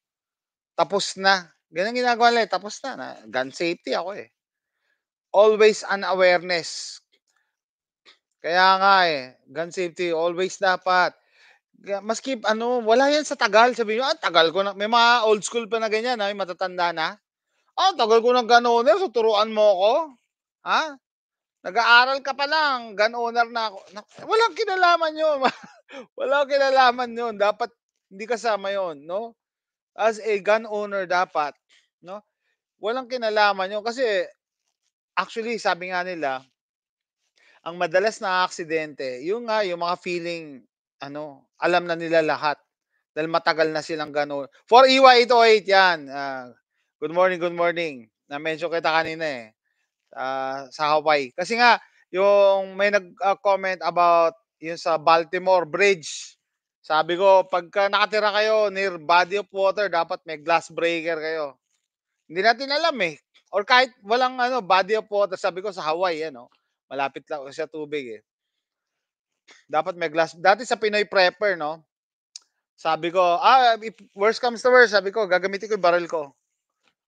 tapos na. Ganyan ginagawa nila, eh, tapos na, na. Gun safety ako eh. Always an awareness. Kaya nga eh, gun safety, always dapat maski ano, wala yan sa tagal. Sabi nyo, ah, tagal ko na. May mga old school pa na ganyan, Ay, matatanda na. Ah, tagal ko ng gun owner, eh, so turuan mo ako? Ha? Nag-aaral ka pa lang, gun owner na ako. Walang kinalaman yun. Walang kinalaman yun. Dapat hindi kasama yun, no? As a gun owner dapat, no? Walang kinalaman yun kasi actually sabi nga nila, ang madalas na aksidente, yung nga yung mga feeling ano, alam na nila lahat dahil matagal na silang gun owner. For EY 808 yan. Uh, Good morning, good morning. Na-mention kita kanina eh. Uh, sa Hawaii. Kasi nga, yung may nag-comment about yung sa Baltimore Bridge. Sabi ko, pagka nakatira kayo near body of water, dapat may glass breaker kayo. Hindi natin alam eh. Or kahit walang ano, body of water, sabi ko sa Hawaii, ano, malapit lang sa tubig eh. Dapat may glass. Dati sa Pinoy prepper, no? Sabi ko, ah, if worst comes to worst, sabi ko, gagamitin ko yung barrel ko.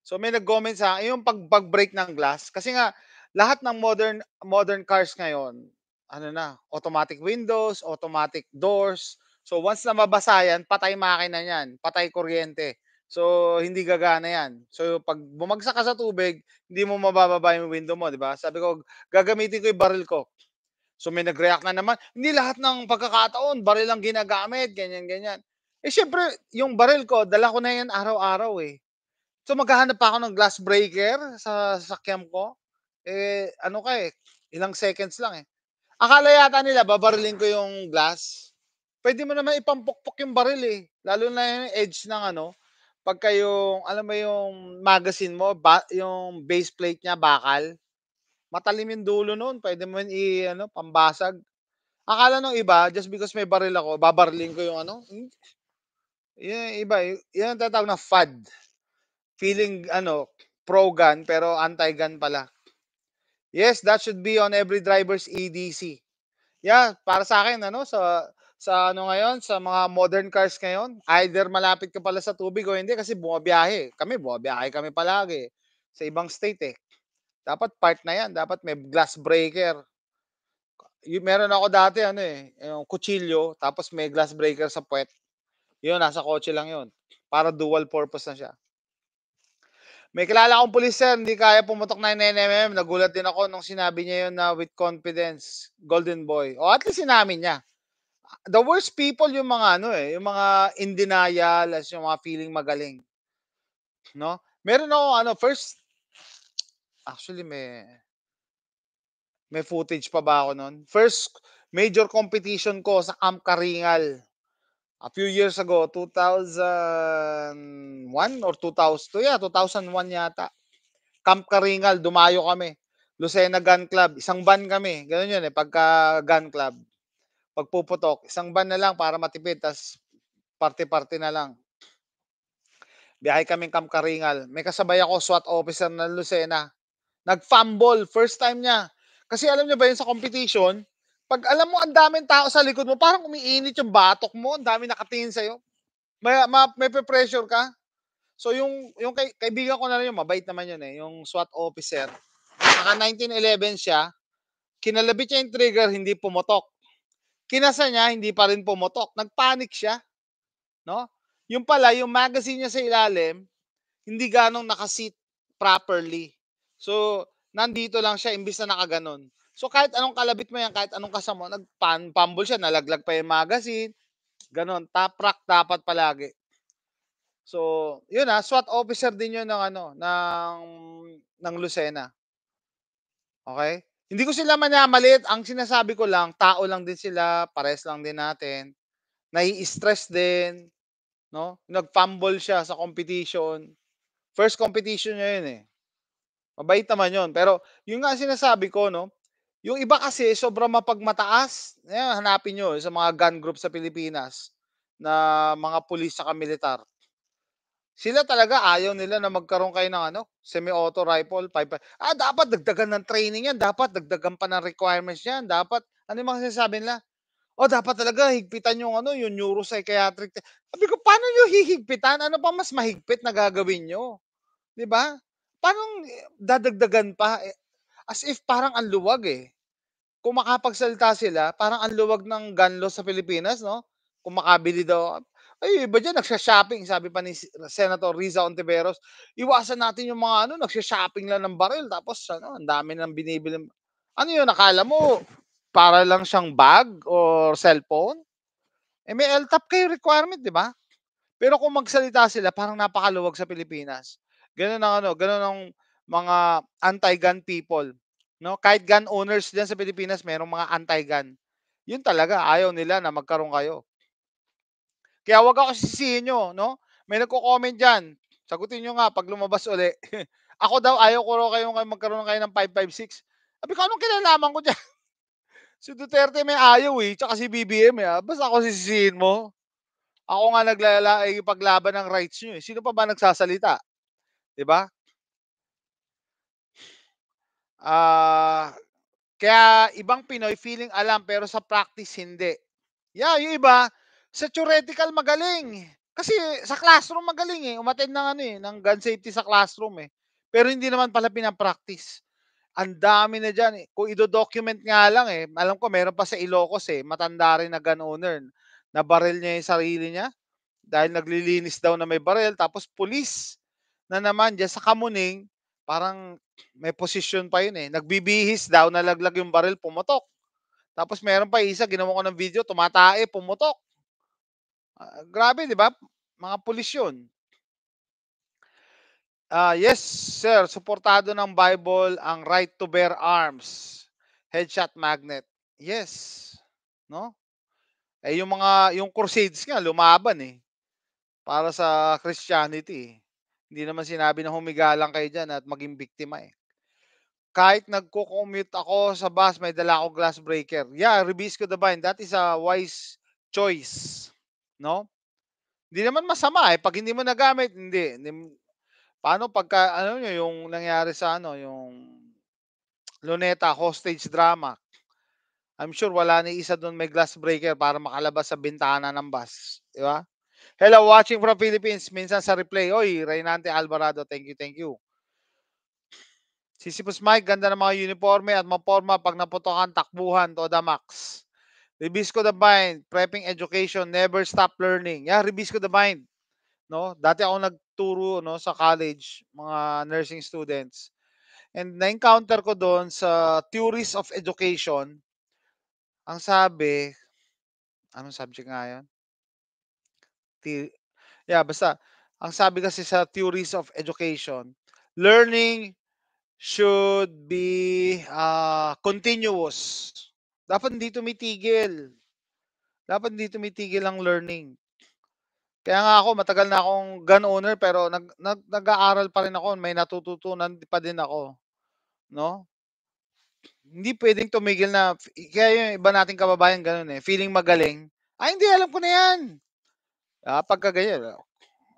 So may nag-comment sa yung pag-break ng glass. Kasi nga, lahat ng modern modern cars ngayon, ano na, automatic windows, automatic doors. So once na mabasa yan, patay makina yan, patay kuryente. So, hindi gagana yan. So, pag bumagsak ka sa tubig, hindi mo mabababa yung window mo, di ba? Sabi ko, gagamitin ko yung baril ko. So, may nag-react na naman. Hindi lahat ng pagkakataon, baril lang ginagamit, ganyan, ganyan. Eh, syempre, yung baril ko, dala ko na yan araw-araw eh. So maghahanap pa ako ng glass breaker sa sasakyan ko. Eh, ano ka eh, ilang seconds lang eh. Akala yata nila, babariling ko yung glass. Pwede mo naman ipampokpok yung baril eh. Lalo na yung edge ng ano, pagka yung, alam mo yung magazine mo, ba, yung base plate niya, bakal. Matalim yung dulo noon, pwede mo yun i, ano, pambasag. Akala nung iba, just because may baril ako, babarling ko yung ano. Hmm? Yan yung iba, yan ang tatawag na fad feeling ano pro-gun pero anti-gun pala. Yes, that should be on every driver's EDC. Yeah, para sa akin ano sa sa ano ngayon sa mga modern cars ngayon, either malapit ka pala sa tubig o hindi kasi bumabiyahe. Kami bumabiyahe kami palagi sa ibang state eh. Dapat part na 'yan, dapat may glass breaker. Yung meron ako dati ano eh, yung kutsilyo tapos may glass breaker sa puwet. Yun, nasa kotse lang yun. Para dual purpose na siya. May kilala akong pulis sir, hindi kaya pumutok na 9mm. Nagulat din ako nung sinabi niya yun na with confidence, golden boy. O at least sinamin niya. The worst people yung mga ano eh, yung mga in denial, as yung mga feeling magaling. No? Meron ako ano, first, actually may, may footage pa ba ako noon? First major competition ko sa Camp Karingal a few years ago, 2001 or 2002, yeah, 2001 yata. Camp Karingal, dumayo kami. Lucena Gun Club, isang ban kami. Ganun yun eh, pagka gun club. Pagpuputok, isang ban na lang para matipid, tas party-party na lang. Biyahe kaming Camp Karingal. May kasabay ako, SWAT officer ng Lucena. Nag-fumble, first time niya. Kasi alam niyo ba yun sa competition, pag alam mo, ang daming tao sa likod mo, parang umiinit yung batok mo, ang daming nakatingin sa'yo. May, ma, may pressure ka. So yung, yung kay, kaibigan ko na rin yun, mabait naman yun eh, yung SWAT officer. Naka 1911 siya, kinalabit niya yung trigger, hindi pumotok. Kinasa niya, hindi pa rin pumotok. Nagpanik siya. No? Yung pala, yung magazine niya sa ilalim, hindi ganong nakasit properly. So, nandito lang siya, imbis na nakaganon. So kahit anong kalabit mo yan, kahit anong kasama, nagpumble siya, nalaglag pa yung magazine, ganun, top rack dapat palagi. So, yun ha, ah, SWAT officer din yun ng ano, ng, ng Lucena. Okay? Hindi ko sila manamalit. Ang sinasabi ko lang, tao lang din sila, pares lang din natin. Nai-stress din. No? Nag-fumble siya sa competition. First competition niya yun eh. Mabait naman yun. Pero yun nga sinasabi ko, no? Yung iba kasi, sobrang mapagmataas. Ayan, hanapin nyo sa mga gun group sa Pilipinas na mga pulis sa militar. Sila talaga ayaw nila na magkaroon kayo ng ano, semi-auto rifle, pipe. Ah, dapat dagdagan ng training yan, dapat dagdagan pa ng requirements yan, dapat ano yung mga sinasabi nila? O oh, dapat talaga higpitan yung ano, yung neuropsychiatric. Sabi ko, paano nyo hihigpitan? Ano pa mas mahigpit na gagawin nyo? 'Di ba? Paano eh, dadagdagan pa? Eh, as if parang ang luwag eh kung makapagsalita sila, parang ang luwag ng gun law sa Pilipinas, no? Kung makabili daw. Ay, iba dyan, nagsha-shopping, sabi pa ni Senator Riza Ontiveros. Iwasan natin yung mga ano, nagsha-shopping lang ng baril. Tapos, ano, ang dami nang binibili. Ano yun, nakala mo, para lang siyang bag or cellphone? Eh, may LTAP kayo requirement, di ba? Pero kung magsalita sila, parang napakaluwag sa Pilipinas. Ganun ang ano, ganun ang mga anti-gun people No, kahit gun owners diyan sa Pilipinas, merong mga anti-gun. 'Yun talaga, ayaw nila na magkaroon kayo. Kaya wag ako sisihin nyo, no? May nagko-comment diyan. Sagutin nyo nga pag lumabas uli. ako daw ayaw ko raw kayong magkaroon kayo ng 556. Sabi ko, anong kinalaman ko diyan? si Duterte may ayaw eh, tsaka si BBM eh. Ah. Basta ako sisihin mo. Ako nga naglalala, eh, paglaban ng rights nyo eh. Sino pa ba nagsasalita? 'Di ba? Uh, kaya ibang Pinoy feeling alam pero sa practice hindi. Yeah, yung iba sa theoretical magaling. Kasi sa classroom magaling eh. Umattend ng ano eh, ng gun safety sa classroom eh. Pero hindi naman pala pinapractice. Ang dami na dyan eh. Kung ido-document nga lang eh. Alam ko meron pa sa Ilocos eh. Matanda rin na gun owner. Nabaril niya yung sarili niya. Dahil naglilinis daw na may baril. Tapos pulis na naman dyan sa Kamuning parang may position pa yun eh. Nagbibihis daw, nalaglag yung baril, pumutok. Tapos meron pa isa, ginawa ko ng video, tumatae, pumutok. Uh, grabe, di ba? Mga pulis yun. Uh, yes, sir. Suportado ng Bible ang right to bear arms. Headshot magnet. Yes. No? Eh, yung mga, yung crusades nga, lumaban eh. Para sa Christianity eh. Hindi naman sinabi na humiga lang kayo dyan at maging biktima eh. Kahit nagko-commute ako sa bus, may dala akong glass breaker. Yeah, release ko the bind. That is a wise choice. No? Hindi naman masama eh. Pag hindi mo nagamit, hindi. hindi. Paano pagka, ano nyo, yung nangyari sa ano, yung Luneta hostage drama. I'm sure wala ni isa doon may glass breaker para makalabas sa bintana ng bus. Di ba? Hello, watching from Philippines. Minsan sa replay. Oy, Reynante Alvarado. Thank you, thank you. Sisipus Mike, ganda ng mga uniforme at maporma pag naputokan, takbuhan, to the max. Ribisco the Mind, prepping education, never stop learning. Yeah, Ribisco the Mind. No? Dati ako nagturo no, sa college, mga nursing students. And na-encounter ko doon sa theories of education, ang sabi, anong subject nga yan? te- yeah, basta ang sabi kasi sa theories of education, learning should be uh, continuous. Dapat hindi tumitigil. Dapat hindi tumitigil ang learning. Kaya nga ako, matagal na akong gun owner pero nag, nag, nag-aaral pa rin ako. May natututunan pa din ako. No? Hindi pwedeng tumigil na, kaya yung iba nating kababayan ganun eh, feeling magaling. Ay, ah, hindi, alam ko na yan. Ah, pagka ganyan, ah,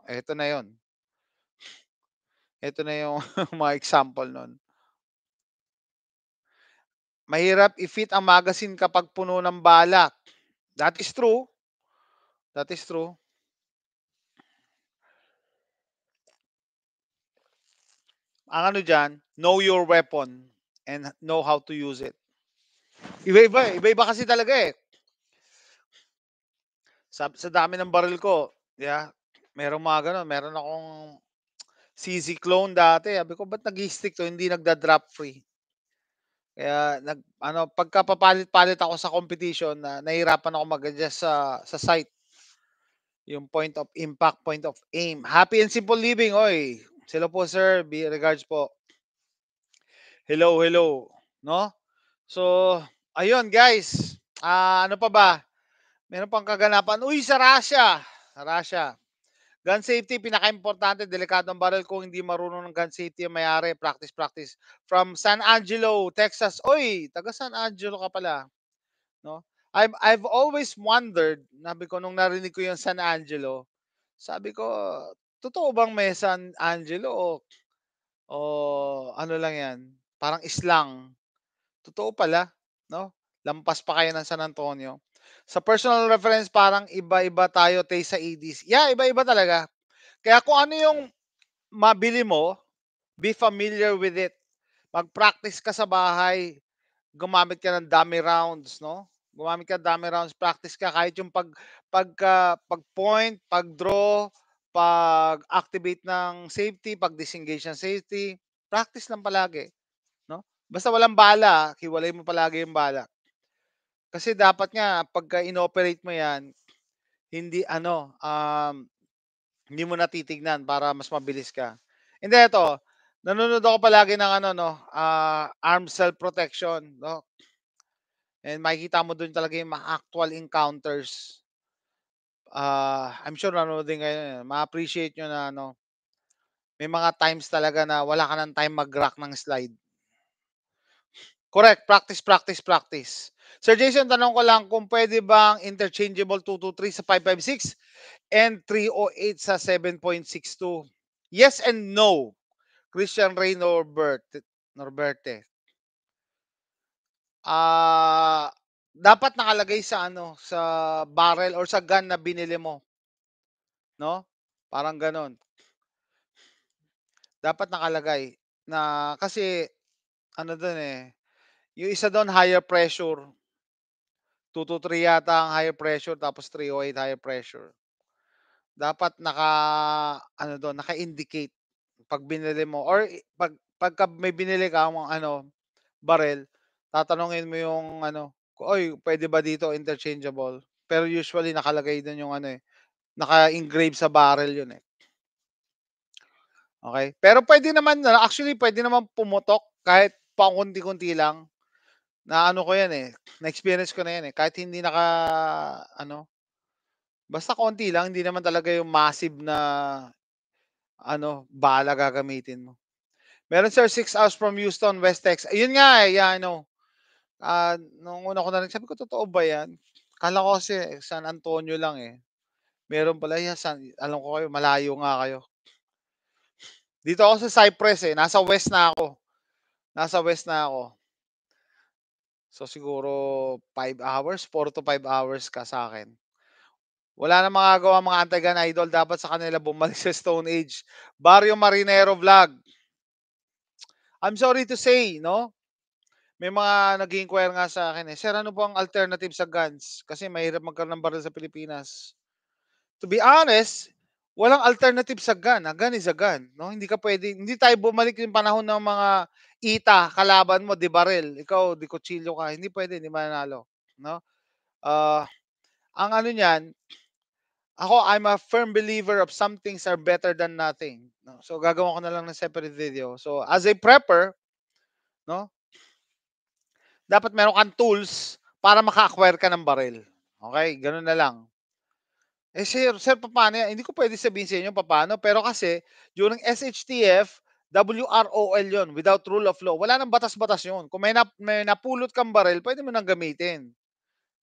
eto na yon. Ito na yung mga example nun. Mahirap i-fit ang magazine kapag puno ng balak. That is true. That is true. Ang ano dyan, know your weapon and know how to use it. Iba-iba, eh. iba-iba kasi talaga eh. Sa, sa dami ng baril ko, yeah, merong mga ganun. Meron akong CZ clone dati. Sabi ko, ba't nag-stick to? Hindi nagda-drop free. Kaya nag ano pagkapapalit palit ako sa competition na uh, nahirapan ako mag-adjust sa sa site. Yung point of impact, point of aim. Happy and simple living, oy. Sila po sir, be regards po. Hello, hello, no? So, ayun guys. Uh, ano pa ba? Meron pang kaganapan. Uy, sa Russia! Sa Russia. Gun safety, pinaka-importante, delikado ang barrel kung hindi marunong ng gun safety ang mayari. Practice, practice. From San Angelo, Texas. Uy, taga San Angelo ka pala. No? I've, I've always wondered, nabi ko nung narinig ko yung San Angelo, sabi ko, totoo bang may San Angelo o, o ano lang yan? Parang islang. Totoo pala, no? Lampas pa kayo ng San Antonio. Sa personal reference, parang iba-iba tayo tay sa EDC. Yeah, iba-iba talaga. Kaya kung ano yung mabili mo, be familiar with it. Mag-practice ka sa bahay, gumamit ka ng dummy rounds, no? Gumamit ka ng dummy rounds, practice ka kahit yung pag pag uh, pag point, pag draw, pag activate ng safety, pag disengage ng safety, practice lang palagi, no? Basta walang bala, hiwalay mo palagi yung bala. Kasi dapat nga pagka inoperate mo 'yan, hindi ano, um, hindi mo natitignan para mas mabilis ka. Hindi ito, nanonood ako palagi ng ano no, ah, armed self protection, no. And makikita mo doon talaga yung mga actual encounters. Uh, I'm sure nanonood din kayo. niyan. Ma-appreciate nyo na ano, may mga times talaga na wala ka ng time mag-rack ng slide. Correct, practice, practice, practice. Sir Jason, tanong ko lang kung pwede bang interchangeable 223 sa 556 and 308 sa 7.62. Yes and no. Christian Ray Norbert, Norberte. Ah, uh, dapat nakalagay sa ano, sa barrel or sa gun na binili mo. No? Parang ganon. Dapat nakalagay na kasi ano doon eh, yung isa doon higher pressure, 2 to 3 yata ang high pressure tapos 308 high pressure. Dapat naka ano doon, naka-indicate pag binili mo or pag pagka may binili ka ng ano barrel, tatanungin mo yung ano, oy, pwede ba dito interchangeable? Pero usually nakalagay doon yung ano eh, naka-engrave sa barrel yun eh. Okay? Pero pwede naman, actually pwede naman pumutok kahit paunti-unti lang. Na ano ko yan eh, na-experience ko na yan eh. Kahit hindi naka, ano, basta konti lang, hindi naman talaga yung massive na, ano, bala gagamitin mo. Meron sir, 6 hours from Houston, West Texas. Ayun nga eh, yeah, I know. Uh, nung una ko na sabi ko, totoo ba yan? Kala ko kasi eh, San Antonio lang eh. Meron pala, yan, San, alam ko kayo, malayo nga kayo. Dito ako sa Cypress eh, nasa west na ako. Nasa west na ako. So siguro 5 hours, 4 to 5 hours ka sa akin. Wala na magagawa mga antagan idol. Dapat sa kanila bumalik sa Stone Age. Barrio Marinero Vlog. I'm sorry to say, no? May mga nag-inquire nga sa akin eh. Sir, ano po ang alternative sa guns? Kasi mahirap magkaroon ng baril sa Pilipinas. To be honest, walang alternative sa gun. A ah, gun is a gun. No? Hindi ka pwede, hindi tayo bumalik yung panahon ng mga ita, kalaban mo, di barrel. Ikaw, di kutsilyo ka. Hindi pwede, hindi mananalo. No? Uh, ang ano niyan, ako, I'm a firm believer of some things are better than nothing. No? So, gagawa ko na lang ng separate video. So, as a prepper, no, dapat meron kang tools para maka-acquire ka ng barrel. Okay? Ganun na lang. Eh sir, sir paano yan? Hindi ko pwede sabihin sa inyo paano pero kasi during SHTF, WROL yon without rule of law. Wala nang batas-batas yon. Kung may, nap, may napulot kang baril, pwede mo nang gamitin.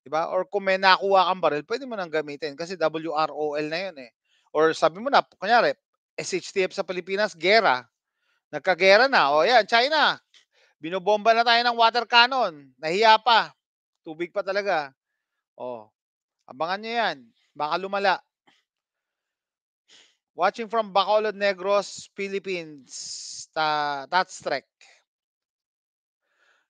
'Di ba? Or kung may nakuha kang baril, pwede mo nang gamitin kasi WROL na yon eh. Or sabi mo na, kunyari, SHTF sa Pilipinas, gera. Nagkagera na. O yan, China. Binobomba na tayo ng water cannon. Nahiya pa. Tubig pa talaga. O, abangan nyo yan. Baka lumala. Watching from Bacolod Negros, Philippines. Ta that's trek.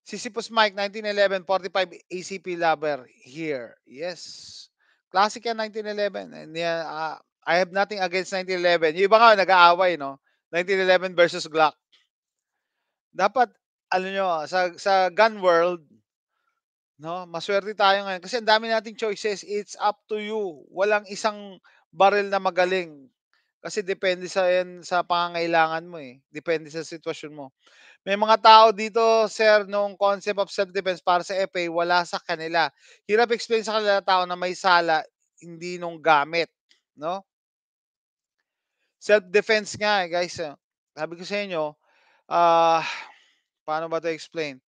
Sisyphus Mike, 1911, 45 ACP lover here. Yes. Classic yan, 1911. And, uh, I have nothing against 1911. Yung iba nga, nag-aaway, no? 1911 versus Glock. Dapat, ano nyo, sa, sa gun world, No, maswerte tayo ngayon kasi ang dami nating choices. It's up to you. Walang isang barrel na magaling. Kasi depende sa yan sa pangangailangan mo eh. Depende sa sitwasyon mo. May mga tao dito, sir, nung concept of self-defense para sa FA, wala sa kanila. Hirap explain sa kanila tao na may sala, hindi nung gamit. No? Self-defense nga eh, guys. Ah. Sabi ko sa inyo, ah, uh, paano ba to explain?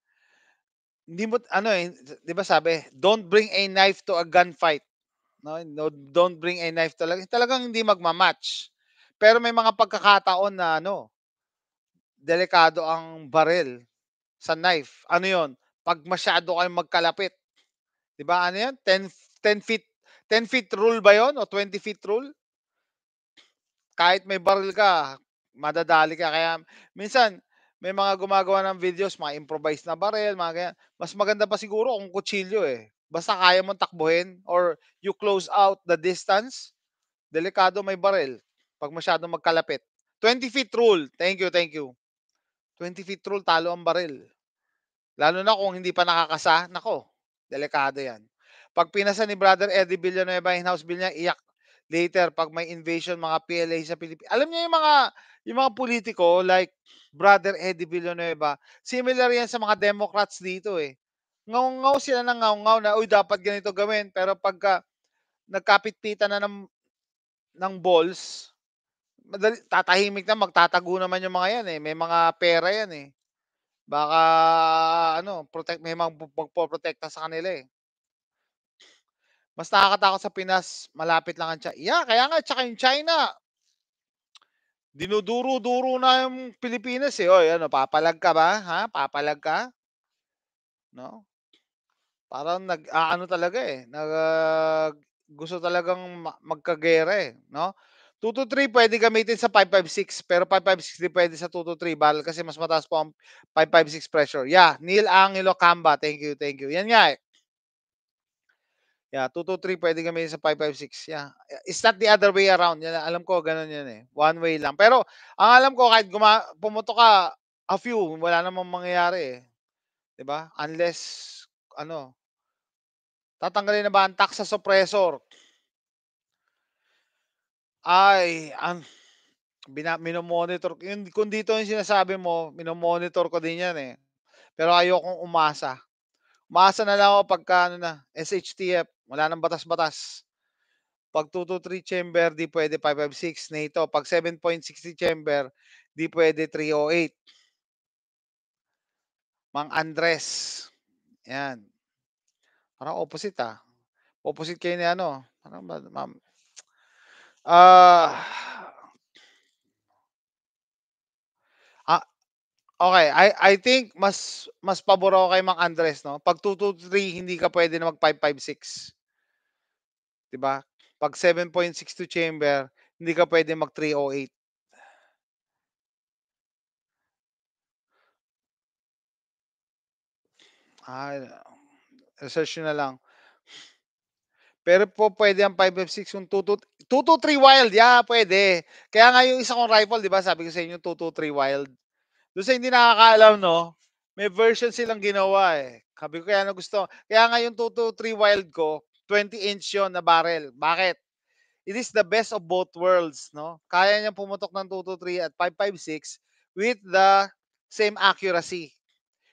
hindi mo ano eh, 'di ba sabi, don't bring a knife to a gunfight. No, no don't bring a knife talaga. Talagang hindi magma-match. Pero may mga pagkakataon na ano, delikado ang barrel sa knife. Ano 'yon? Pag masyado kayong magkalapit. 'Di ba? Ano 'yan? 10 10 feet 10 feet rule ba 'yon o 20 feet rule? Kahit may barrel ka, madadali ka kaya minsan may mga gumagawa ng videos, mga improvised na barrel, mga ganyan. Mas maganda pa siguro kung kutsilyo eh. Basta kaya mong takbuhin or you close out the distance, delikado may barrel pag masyadong magkalapit. 20 feet rule. Thank you, thank you. 20 feet rule, talo ang barrel. Lalo na kung hindi pa nakakasa, nako, delikado yan. Pag pinasa ni Brother Eddie Villanueva in House Bill niya, iyak later pag may invasion mga PLA sa Pilipinas. Alam niyo yung mga yung mga politiko like brother Eddie Villanueva, similar yan sa mga Democrats dito eh. Ngaw-ngaw sila ng ngaw-ngaw na, uy, dapat ganito gawin. Pero pagka nagkapit nagkapitpitan na ng, ng balls, madali, tatahimik na, magtatago naman yung mga yan eh. May mga pera yan eh. Baka, ano, protect, may mga magpoprotekta sa kanila eh. Mas nakakatakot sa Pinas, malapit lang ang China. Yeah, kaya nga, tsaka yung China, Dinuduro-duro na yung Pilipinas eh. Oy, ano, papalag ka ba? Ha? Papalag ka? No? Parang nag aano ah, talaga eh. Nag uh, gusto talagang magkagere eh, no? 2 to 3 pwede gamitin sa 556 pero 556 din pwede sa 2 to 3 barrel kasi mas mataas po ang 556 pressure. Yeah, Neil Angelo Camba. Thank you, thank you. Yan nga eh. Yeah, 223 pwede kami sa 556. Yeah. It's not the other way around. Yan, alam ko ganun 'yan eh. One way lang. Pero ang alam ko kahit guma- pumoto ka a few, wala namang mangyayari eh. 'Di ba? Unless ano tatanggalin na ba ang tax sa suppressor? Ay, ang bina, minomonitor. Yun, kung dito yung sinasabi mo, minomonitor ko din yan eh. Pero ayokong umasa. Umasa na lang ako pagka ano na, SHTF, wala nang batas-batas. Pag 223 chamber, di pwede 556 nito. Pag 7.60 chamber, di pwede 308. Mang Andres. Yan. Parang opposite ah. Opposite kayo ni ano. Parang ba, ma'am? Ah, uh, Okay, I I think mas mas paboro kay Mang Andres, no? Pag 2-2-3, hindi ka pwede na mag 5-5-6. 'Di ba? Pag 7.62 chamber, hindi ka pwede mag 308. Ah, research na lang. Pero po pwede ang 556 yung 223 wild. Yeah, pwede. Kaya nga yung isa kong rifle, 'di ba? Sabi ko sa inyo 223 wild. Doon sa hindi nakakaalam, no? May version silang ginawa eh. Sabi ko kaya na gusto. Kaya nga yung 223 Wild ko, 20 inch yon na barrel. Bakit? It is the best of both worlds, no? Kaya niya pumutok ng 223 at 556 with the same accuracy.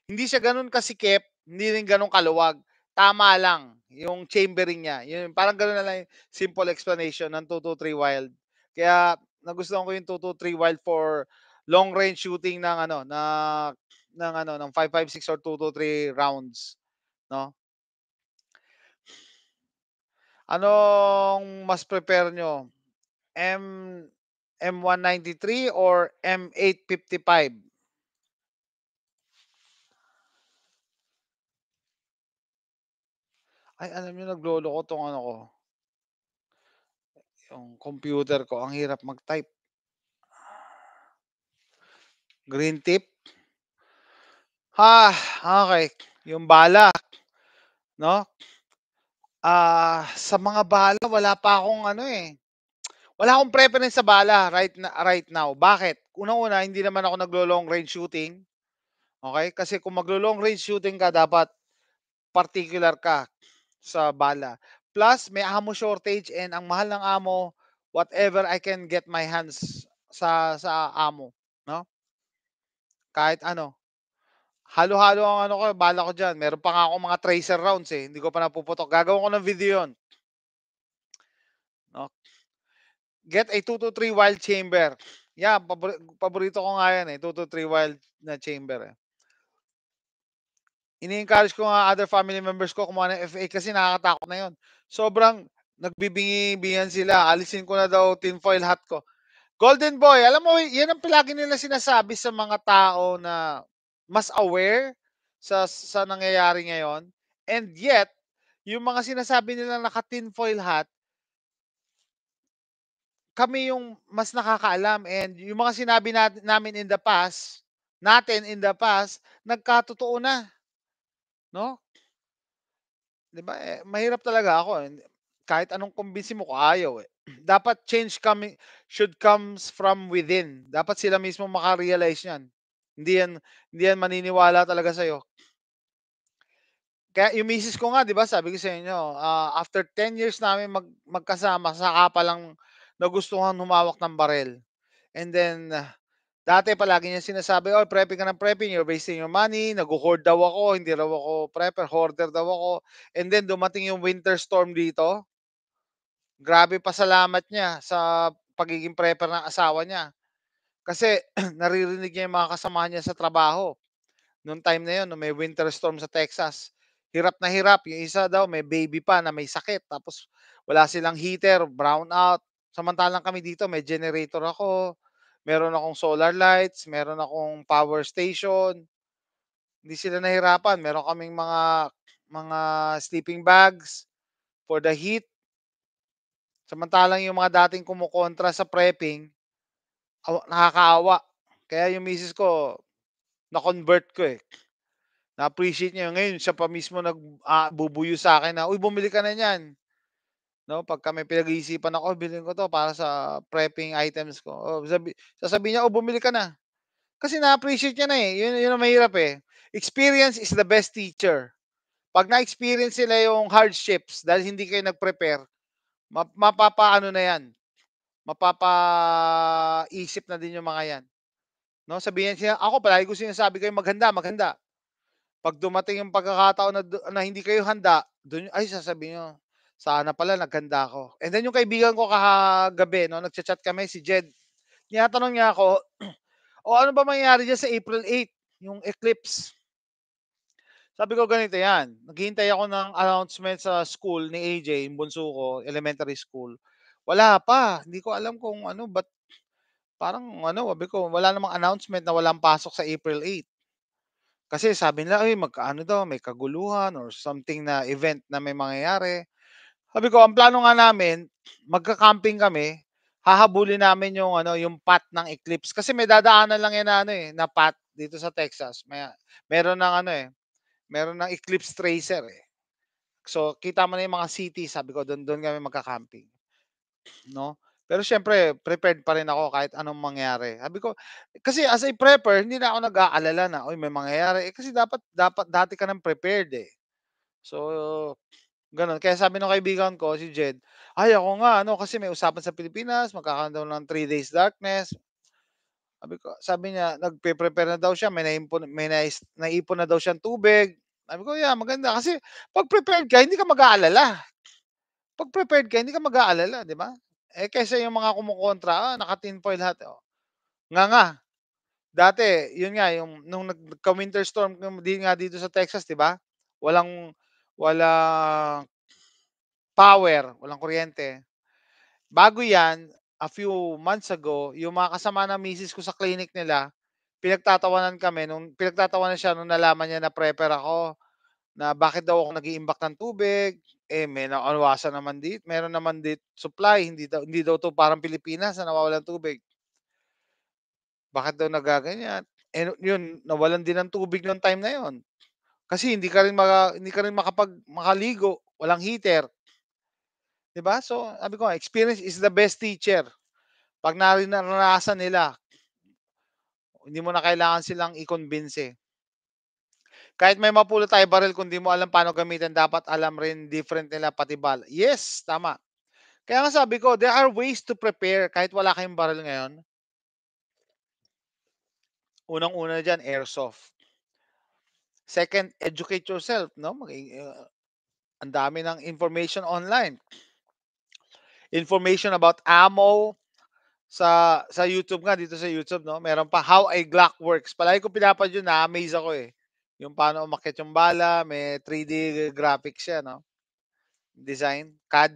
Hindi siya ganun kasikip, hindi rin ganun kaluwag. Tama lang yung chambering niya. Yun, parang ganun na lang yung simple explanation ng 223 Wild. Kaya nagustuhan ko yung 223 Wild for long range shooting ng ano na ng ano ng 556 or 223 rounds, no? Anong mas prepare nyo? M M193 or M855? Ay, alam niyo naglolo ko tong ano ko. Yung computer ko, ang hirap mag-type. Green tip? Ah, okay. Yung bala, no? Ah, sa mga bala wala pa akong ano eh. Wala akong preference sa bala right right now. Bakit? Unang-una, hindi naman ako naglo-long range shooting. Okay? Kasi kung maglo-long range shooting ka, dapat particular ka sa bala. Plus, may ammo shortage and ang mahal ng ammo, whatever I can get my hands sa sa ammo, no? Kahit ano. Halo-halo ang ano ko, bala ko dyan. Meron pa nga ako mga tracer rounds eh. Hindi ko pa napuputok. Gagawin ko ng video yon. No. Get a 223 wild chamber. Yeah, paborito ko nga yan eh. 223 wild na chamber eh. Ini-encourage ko nga other family members ko kumuha ng FA kasi nakakatakot na yon. Sobrang nagbibingi-bingan sila. Alisin ko na daw tinfoil hat ko. Golden Boy, alam mo, yan ang palagi nila sinasabi sa mga tao na mas aware sa, sa nangyayari ngayon. And yet, yung mga sinasabi nila naka-tinfoil hat, kami yung mas nakakaalam. And yung mga sinabi nat- namin in the past, natin in the past, nagkatotoo na. No? Diba? Eh, mahirap talaga ako. Kahit anong kumbinsi mo ko ayaw eh dapat change coming should comes from within. Dapat sila mismo makarealize niyan. Hindi yan hindi yan maniniwala talaga sa iyo. Kaya yung misis ko nga, 'di ba? Sabi ko sa inyo, uh, after 10 years namin mag, magkasama, saka pa lang nagustuhan humawak ng barel. And then uh, dati palagi niya sinasabi, "Oh, prepping ka ng prepping, you're wasting your money, nag-hoard daw ako, hindi raw ako prepper, hoarder daw ako." And then dumating yung winter storm dito, Grabe pa salamat niya sa pagiging prepper ng asawa niya. Kasi naririnig niya yung mga kasama niya sa trabaho. Noong time na yun, no, may winter storm sa Texas. Hirap na hirap. Yung isa daw, may baby pa na may sakit. Tapos wala silang heater, brown out. Samantalang kami dito, may generator ako. Meron akong solar lights. Meron akong power station. Hindi sila nahirapan. Meron kaming mga mga sleeping bags for the heat. Samantalang yung mga dating kumukontra sa prepping, nakakaawa. Kaya yung misis ko, na-convert ko eh. Na-appreciate niya. Ngayon, siya pa mismo nagbubuyo ah, sa akin na, uy, bumili ka na niyan. No, pag kami pinag-iisipan ako, bilhin ko to para sa prepping items ko. O, sabi, sasabihin niya, oh, bumili ka na. Kasi na-appreciate niya na eh. Yun, yun ang mahirap eh. Experience is the best teacher. Pag na-experience nila yung hardships dahil hindi kayo nag-prepare, mapapaano na yan. Mapapaisip na din yung mga yan. No, sabihin siya, ako palagi ko sinasabi kayo maghanda, maghanda. Pag dumating yung pagkakataon na, na hindi kayo handa, doon ay sasabihin niyo, sana pala naghanda ako. And then yung kaibigan ko kagabi, no, nagcha-chat kami si Jed. Niya tanong niya ako, "O ano ba mangyayari diyan sa April 8, yung eclipse?" Sabi ko ganito yan, naghihintay ako ng announcement sa school ni AJ, yung bunso ko, elementary school. Wala pa, hindi ko alam kung ano, but parang ano, sabi ko, wala namang announcement na walang pasok sa April 8. Kasi sabi nila, ay magkaano daw, may kaguluhan or something na event na may mangyayari. Sabi ko, ang plano nga namin, magka-camping kami, hahabulin namin yung ano, yung path ng eclipse kasi may dadaanan lang yan na ano eh, na path dito sa Texas. May meron nang ano eh, meron ng Eclipse Tracer eh. So, kita mo na yung mga city, sabi ko, doon doon kami magka-camping. No? Pero siyempre, prepared pa rin ako kahit anong mangyari. Sabi ko, kasi as a prepper, hindi na ako nag-aalala na, oy, may mangyayari. Eh, kasi dapat, dapat, dati ka nang prepared eh. So, ganun. Kaya sabi ng kaibigan ko, si Jed, ay ako nga, ano, kasi may usapan sa Pilipinas, magkakaroon daw ng 3 days darkness. Sabi ko, sabi niya, nagpe-prepare na daw siya, may naipon, may naipon na daw siyang tubig, sabi ko, yeah, maganda. Kasi pag prepared ka, hindi ka mag-aalala. Pag prepared ka, hindi ka mag-aalala, di ba? Eh, kaysa yung mga kumukontra, ah, naka-tinfoil hat. Oh. Nga nga. Dati, yun nga, yung, nung nagka-winter storm din nga dito sa Texas, di ba? Walang, walang power, walang kuryente. Bago yan, a few months ago, yung mga kasama na misis ko sa clinic nila, pinagtatawanan kami nung pinagtatawanan siya nung nalaman niya na prepper ako na bakit daw ako nag-iimbak ng tubig eh may naanwasan naman dito meron naman dito supply hindi daw hindi daw to parang Pilipinas na nawawalan ng tubig bakit daw nagaganyan eh yun nawalan din ng tubig noong time na yon kasi hindi ka rin maka, hindi ka rin makapag makaligo walang heater 'di ba so sabi ko experience is the best teacher pag naranasan nila hindi mo na kailangan silang i-convince eh. Kahit may mapulo tayo baril kung di mo alam paano gamitin, dapat alam rin different nila pati bal. Yes, tama. Kaya nga sabi ko, there are ways to prepare kahit wala kayong baril ngayon. Unang-una dyan, airsoft. Second, educate yourself. No? Mag- uh, eh, ang dami ng information online. Information about ammo, sa sa YouTube nga dito sa YouTube no. Meron pa How a Glock Works. Palagi ko pinapanood yun, na-amaze ako eh. Yung paano umakyat yung bala, may 3D graphics siya no. Design, CAD.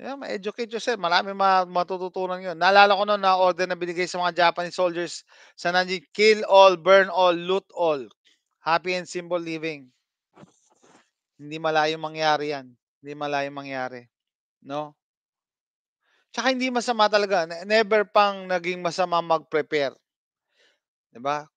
Yeah, ma-educate yourself. Marami matututunan yun. Naalala ko noon na order na binigay sa mga Japanese soldiers sa nandiyan, kill all, burn all, loot all. Happy and simple living. Hindi malayo mangyari yan. Hindi malayo mangyari. No? Tsaka hindi masama talaga. Never pang naging masama mag-prepare. 'Di ba?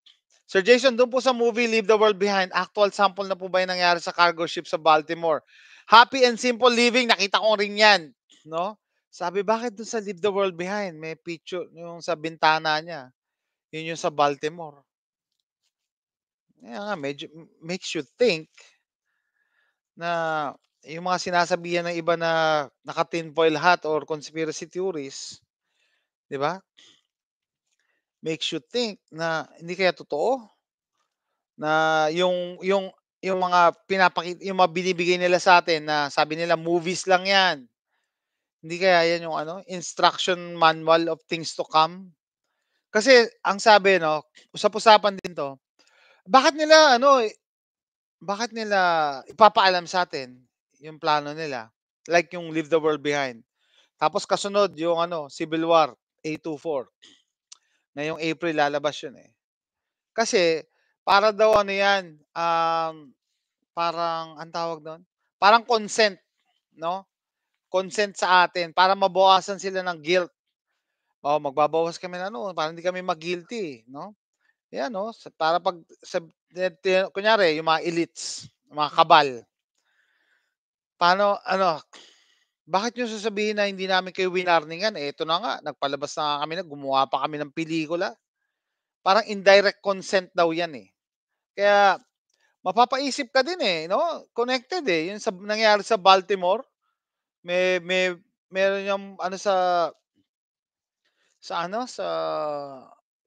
Sir Jason, doon po sa movie Leave the World Behind, actual sample na po ba yung nangyari sa cargo ship sa Baltimore? Happy and simple living, nakita ko rin yan. No? Sabi, bakit doon sa Leave the World Behind? May picture yung sa bintana niya. Yun yung sa Baltimore. Yeah, nga, medyo, makes you think na yung mga sinasabihan ng iba na naka-tinfoil hat or conspiracy theories, di ba? Makes you think na hindi kaya totoo na yung yung yung mga pinapakita yung mga binibigay nila sa atin na sabi nila movies lang 'yan. Hindi kaya 'yan yung ano, instruction manual of things to come. Kasi ang sabi no, usap-usapan din 'to. Bakit nila ano bakit nila ipapaalam sa atin yung plano nila. Like yung Leave the World Behind. Tapos kasunod yung ano, Civil War, A24. Ngayong April lalabas yun eh. Kasi, para daw ano yan, um, parang, ang tawag doon? Parang consent, no? Consent sa atin para mabawasan sila ng guilt. Oh, magbabawas kami na ano, para hindi kami mag-guilty, no? Yan, no? Para pag, sa, eh, kunyari, yung mga elites, mga kabal, Paano ano, bakit niyo sasabihin na hindi namin kayo winarningan, eh, ito na nga, nagpalabas na kami na gumawa pa kami ng pelikula. Parang indirect consent daw yan eh. Kaya mapapaisip ka din eh, no? Connected eh. Yung sa, nangyari sa Baltimore, may may meron yung ano sa sa ano sa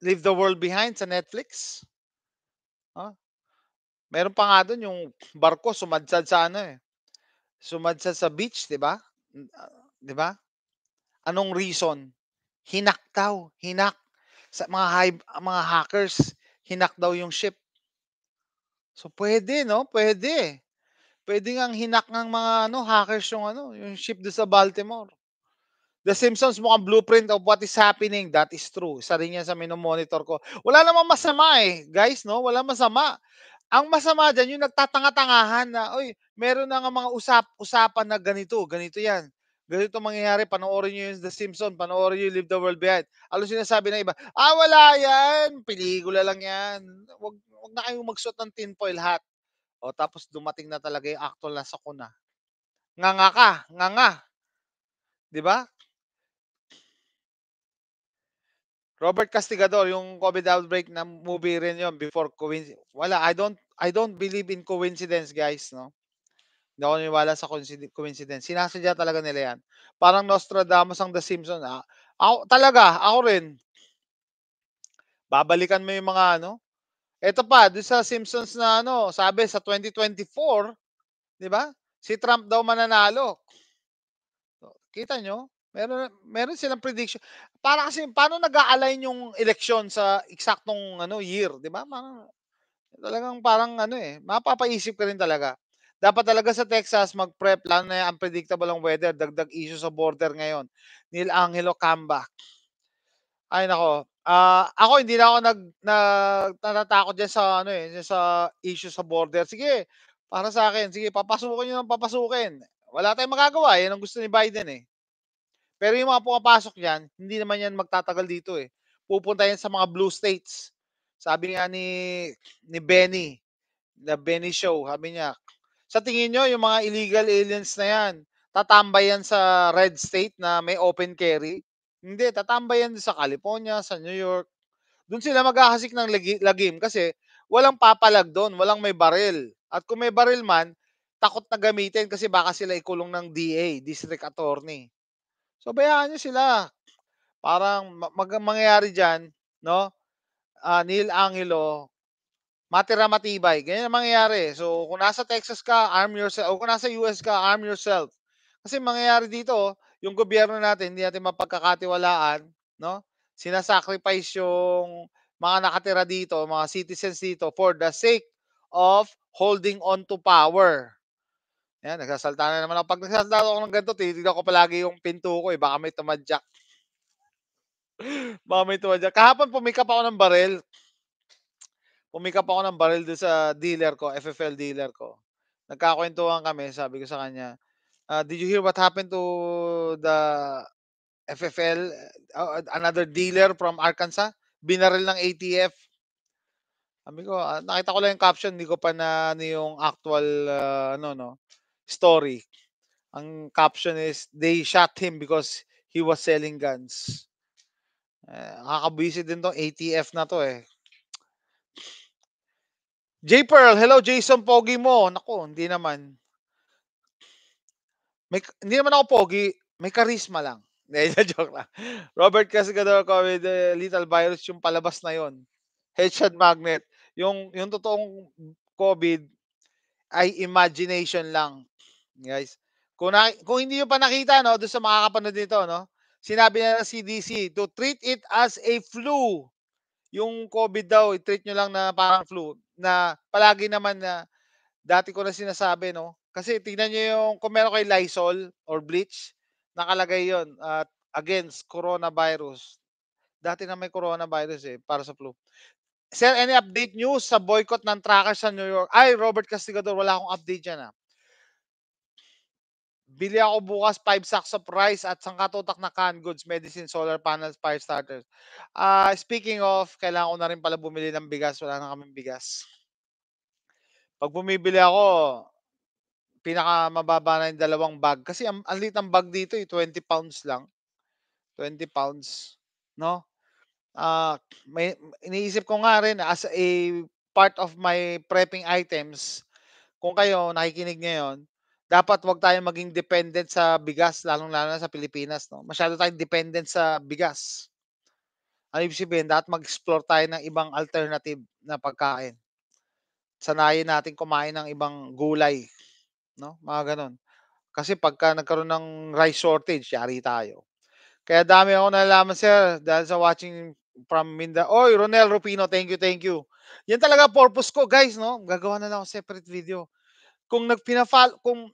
Leave the World Behind sa Netflix. Huh? Ah, meron pa nga doon yung barko sumadsad sa ano eh, Sumadsa sa beach, 'di ba? Ah, 'Di ba? Anong reason? Hinak daw, hinak sa mga high, ah, mga hackers, hinak daw yung ship. So pwede, no? Pwede. Pwede ngang hinak ng mga ano, hackers yung ano, yung ship do sa Baltimore. The Simpsons mukhang blueprint of what is happening. That is true. Isa rin yan sa minomonitor ko. Wala namang masama eh, guys, no? Wala masama. Ang masama dyan, yung nagtatanga-tangahan na, oy, meron na nga mga usap-usapan na ganito, ganito yan. Ganito mangyayari, panoorin nyo yung The Simpsons, panoorin nyo yung Leave the World Behind. Ano sinasabi na iba? Ah, wala yan! Pelikula lang yan. Wag, wag na kayong magsuot ng tinfoil hat. O, tapos dumating na talaga yung actual na sakuna. Nga nga ka, nga nga. Di ba? Robert Castigador, yung COVID outbreak na movie rin yon before coincidence. Wala, I don't I don't believe in coincidence, guys, no. Hindi ako naniwala sa coincid- coincidence. Sinasadya talaga nila yan. Parang Nostradamus ang The Simpsons. Ah, ako, talaga, ako rin. Babalikan mo yung mga ano. Ito pa, doon sa Simpsons na ano, sabi sa 2024, di ba? Si Trump daw mananalo. Kita nyo? Meron, meron silang prediction. Para kasi, paano nag-align yung eleksyon sa eksaktong ano, year? Di ba? Parang, talagang parang ano eh, mapapaisip ka rin talaga. Dapat talaga sa Texas mag-prep lalo na yung unpredictable ang weather, dagdag issue sa border ngayon. Neil Angelo comeback. Ay nako. Uh, ako hindi na ako nag na, natatakot diyan sa ano eh, sa issue sa border. Sige, para sa akin, sige, papasukin niyo nang papasukin. Wala tayong magagawa, yan ang gusto ni Biden eh. Pero yung mga pumapasok diyan, hindi naman yan magtatagal dito eh. Pupunta yan sa mga blue states. Sabi nga ni ni Benny, na Benny Show, sabi niya, sa tingin nyo, yung mga illegal aliens na yan, tatambay yan sa red state na may open carry? Hindi, tatambay yan sa California, sa New York. Doon sila maghahasik ng lagim kasi walang papalag doon, walang may baril. At kung may baril man, takot na gamitin kasi baka sila ikulong ng DA, District Attorney. So bayaan nyo sila. Parang mag- mangyayari dyan, no? Uh, Neil Angelo, matira matibay. Ganyan ang mangyayari. So, kung nasa Texas ka, arm yourself. O kung nasa US ka, arm yourself. Kasi mangyayari dito, yung gobyerno natin, hindi natin mapagkakatiwalaan, no? Sinasacrifice yung mga nakatira dito, mga citizens dito, for the sake of holding on to power. Yan, nagsasalta na naman ako. Pag nagsasalta ako ng ganito, titignan ko palagi yung pinto ko eh. Baka may tumadyak. Baka may tumadyak. Kahapon pumikap ako ng barel. Pumikap ako ng baril doon sa dealer ko, FFL dealer ko. Nagkakwentuhan kami, sabi ko sa kanya, uh, did you hear what happened to the FFL, uh, another dealer from Arkansas? Binaril ng ATF. Sabi ko, uh, nakita ko lang yung caption, hindi ko pa na ano yung actual uh, ano, no, story. Ang caption is, they shot him because he was selling guns. Eh, uh, kakabwisi din tong ATF na to eh. J. Pearl, hello Jason, pogi mo. Nako, hindi naman. May, hindi naman ako pogi, may charisma lang. Hindi, joke lang. Robert Casigador with Little Virus, yung palabas na yon. Headshot Magnet. Yung, yung totoong COVID ay imagination lang. Guys, kung, na, kung hindi nyo pa nakita, no, doon sa mga kapanood nito, no, sinabi na ng CDC to treat it as a flu. Yung COVID daw, i-treat nyo lang na parang flu na palagi naman na dati ko na sinasabi, no? Kasi tingnan nyo yung, kung meron kay Lysol or bleach, nakalagay yon at uh, against coronavirus. Dati na may coronavirus eh, para sa flu. Sir, any update news sa boycott ng truckers sa New York? Ay, Robert Castigador, wala akong update dyan ah. Bili ako bukas 5 sacks of rice at sangkatutak na canned goods, medicine, solar panels, fire starters. Uh, speaking of, kailangan ko na rin pala bumili ng bigas. Wala na kaming bigas. Pag bumibili ako, pinaka na yung dalawang bag. Kasi ang, ang lit ng bag dito, eh, 20 pounds lang. 20 pounds. No? Uh, may, iniisip ko nga rin as a part of my prepping items, kung kayo nakikinig ngayon, dapat wag tayong maging dependent sa bigas, lalong-lalo na sa Pilipinas. No? Masyado tayong dependent sa bigas. Ano ibig sabihin? Dapat mag-explore tayo ng ibang alternative na pagkain. Sanayin natin kumain ng ibang gulay. No? Mga ganun. Kasi pagka nagkaroon ng rice shortage, yari tayo. Kaya dami ako nalaman, sir, dahil sa watching from Minda. Oy, Ronel Rupino, thank you, thank you. Yan talaga purpose ko, guys, no? Gagawa na lang ako separate video. Kung nagpinafal, kung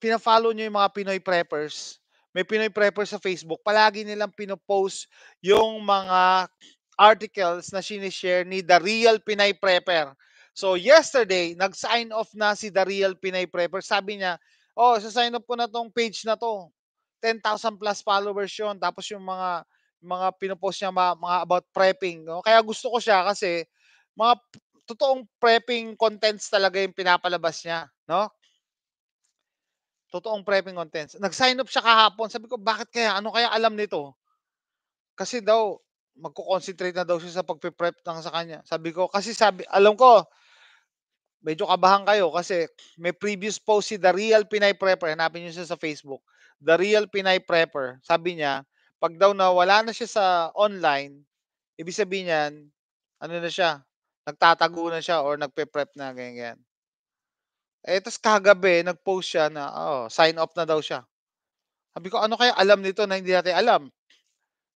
pina-follow nyo yung mga Pinoy preppers, may Pinoy preppers sa Facebook, palagi nilang pinopost yung mga articles na sinishare ni The Real Pinay Prepper. So yesterday, nag-sign off na si The Real Pinay Prepper. Sabi niya, oh, sa-sign off ko na tong page na to. 10,000 plus followers yon Tapos yung mga mga pinopost niya mga, mga about prepping. No? Kaya gusto ko siya kasi mga totoong prepping contents talaga yung pinapalabas niya, no? Totoong prepping contents. Nag-sign up siya kahapon. Sabi ko, bakit kaya? Ano kaya alam nito? Kasi daw, magko-concentrate na daw siya sa pagpe-prep ng sa kanya. Sabi ko, kasi sabi, alam ko, medyo kabahan kayo kasi may previous post si The Real Pinay Prepper. Hanapin niyo siya sa Facebook. The Real Pinay Prepper. Sabi niya, pag daw na wala na siya sa online, ibig sabihin niyan, ano na siya, nagtatago na siya or nagpe-prep na, ganyan, ganyan. Eh, tas kagabi, nag-post siya na, oh, sign off na daw siya. Sabi ko, ano kaya alam nito na hindi natin alam?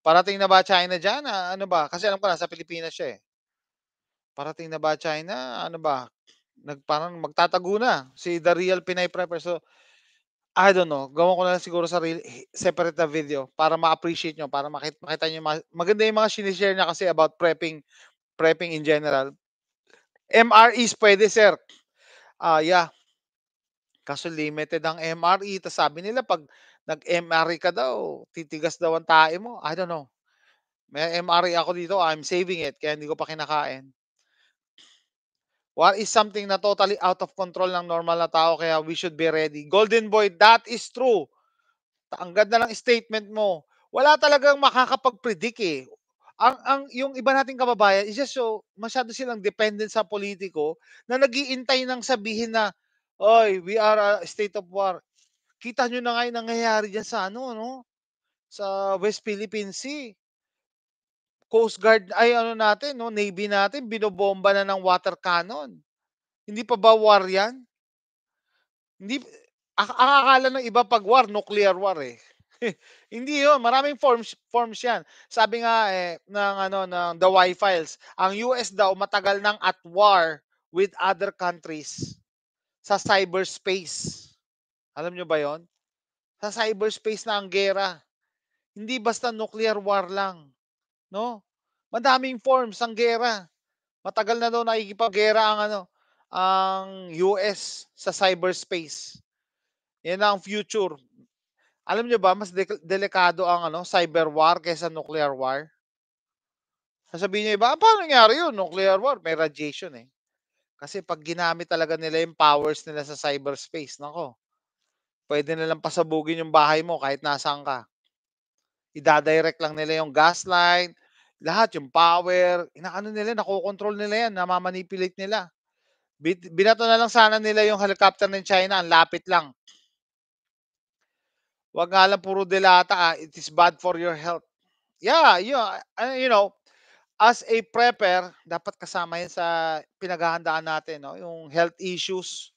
Parating na ba China dyan? Ah, ano ba? Kasi alam ko, nasa Pilipinas siya eh. Parating na ba China? Ano ba? Nagparang magtatago na si The Real Pinay Prepper. So, I don't know. Gawin ko na lang siguro sa real, eh, separate na video para ma-appreciate nyo, para makita, makita nyo. maganda yung mga sinishare niya kasi about prepping, prepping in general. MREs pwede, sir. Ah, uh, yeah. Kaso limited ang MRE. Tapos sabi nila, pag nag-MRE ka daw, titigas daw ang tae mo. I don't know. May MRE ako dito. I'm saving it. Kaya hindi ko pa kinakain. What is something na totally out of control ng normal na tao? Kaya we should be ready. Golden Boy, that is true. Ang ganda ng statement mo. Wala talagang makakapag-predict eh. Ang, ang, yung iba nating kababayan is just so masyado silang dependent sa politiko na nagiintay ng sabihin na Oy, we are a state of war. Kita nyo na ngayon nangyayari dyan sa ano, no? Sa West Philippine Sea. Coast Guard, ay ano natin, no? Navy natin, binobomba na ng water cannon. Hindi pa ba war yan? Hindi, ang akala ng iba pag war, nuclear war eh. Hindi 'yon, oh, maraming forms forms 'yan. Sabi nga eh ng ano ng The Y Files, ang US daw matagal nang at war with other countries sa cyberspace. Alam nyo ba yon? Sa cyberspace na ang gera. Hindi basta nuclear war lang. No? Madaming forms ang gera. Matagal na daw nakikipagera ang ano, ang US sa cyberspace. Yan ang future. Alam nyo ba, mas de- delikado ang ano, cyber war kaysa nuclear war? Sasabihin nyo iba, ah, paano nangyari yun? Nuclear war, may radiation eh. Kasi pag ginamit talaga nila yung powers nila sa cyberspace, nako, pwede na lang pasabugin yung bahay mo kahit nasaan ka. Idadirect lang nila yung gas line, lahat, yung power, inaano nila, nakokontrol nila yan, namamanipulate nila. Binato na lang sana nila yung helicopter ng China, ang lapit lang. Wag nga lang puro delata, ah. it is bad for your health. Yeah, you ah, you know, as a prepper, dapat kasama yan sa pinaghahandaan natin, no? Yung health issues,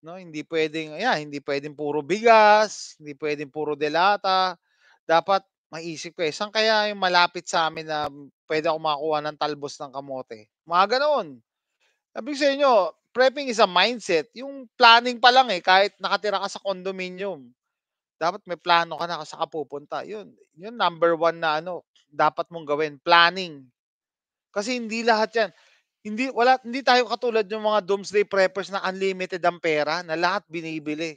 no? Hindi pwedeng, ayan, hindi pwedeng puro bigas, hindi pwedeng puro delata. Dapat maisip ko eh, saan kaya yung malapit sa amin na pwede ako makakuha ng talbos ng kamote? Mga ganoon. Sabi sa inyo, prepping is a mindset. Yung planning pa lang eh, kahit nakatira ka sa condominium, dapat may plano ka na sa saan Yun, yun number one na ano, dapat mong gawin, planning. Kasi hindi lahat yan. Hindi, wala, hindi tayo katulad ng mga doomsday preppers na unlimited ang pera na lahat binibili.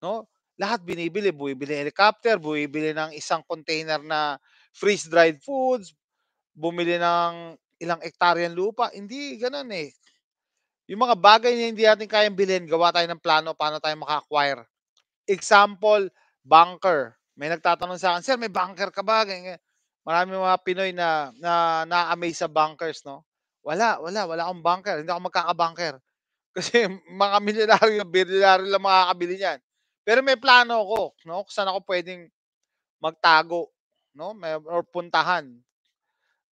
No? Lahat binibili. Buibili helicopter, buibili ng isang container na freeze-dried foods, bumili ng ilang ektaryan lupa. Hindi, ganun eh. Yung mga bagay na hindi natin kayang bilhin, gawa tayo ng plano paano tayo maka-acquire. Example, bunker. May nagtatanong sa akin, Sir, may bunker ka ba? Ganyan. Marami mga Pinoy na na na-amaze sa bankers, no? Wala, wala, wala akong banker. Hindi ako magkaka banker Kasi mga milyonaryo, milyonaryo lang makakabili niyan. Pero may plano ako, no? Kung saan ako pwedeng magtago, no? May, or puntahan.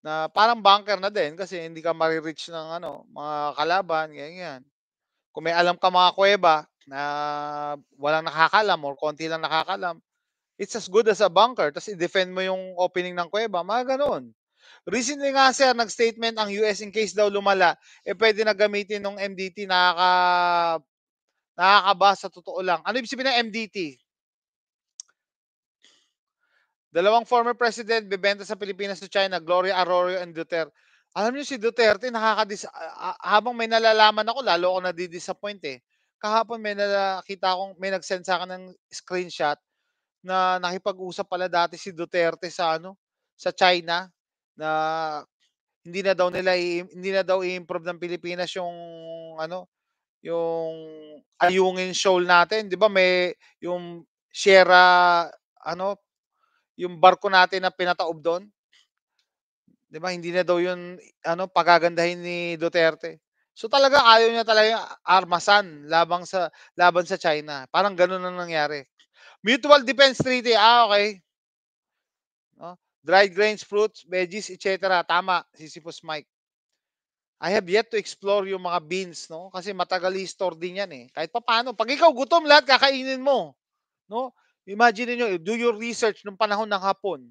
Na parang banker na din kasi hindi ka mari-reach ng ano, mga kalaban, ganyan. Kung may alam ka mga kuweba na walang nakakalam or konti lang nakakalam, it's as good as a bunker. Tapos i-defend mo yung opening ng kuweba. Mga ganun. Recently nga sir, nag-statement ang US in case daw lumala, eh pwede na gamitin ng MDT nakaka nakakabasa totoo lang. Ano ibig sabihin ng MDT? Dalawang former president bebenta sa Pilipinas sa China, Gloria Arroyo and Duterte. Alam niyo si Duterte, nakaka habang may nalalaman ako, lalo ako nadidisappoint eh. Kahapon may nakita akong may nag-send sa akin ng screenshot na nakipag-usap pala dati si Duterte sa ano sa China na hindi na daw nila hindi na daw i-improve ng Pilipinas yung ano yung ayungin shoal natin, 'di ba? May yung Sierra ano yung barko natin na pinataob doon. 'Di ba? Hindi na daw yun ano pagagandahin ni Duterte. So talaga ayaw niya talaga armasan labang sa laban sa China. Parang ganoon ang nangyari. Mutual Defense Treaty. Ah, okay. No? Dried grains, fruits, veggies, etc. Tama, Sisyphus Mike. I have yet to explore yung mga beans, no? Kasi matagal i-store din yan, eh. Kahit pa paano. Pag ikaw gutom, lahat kakainin mo. No? Imagine niyo, do your research nung panahon ng hapon.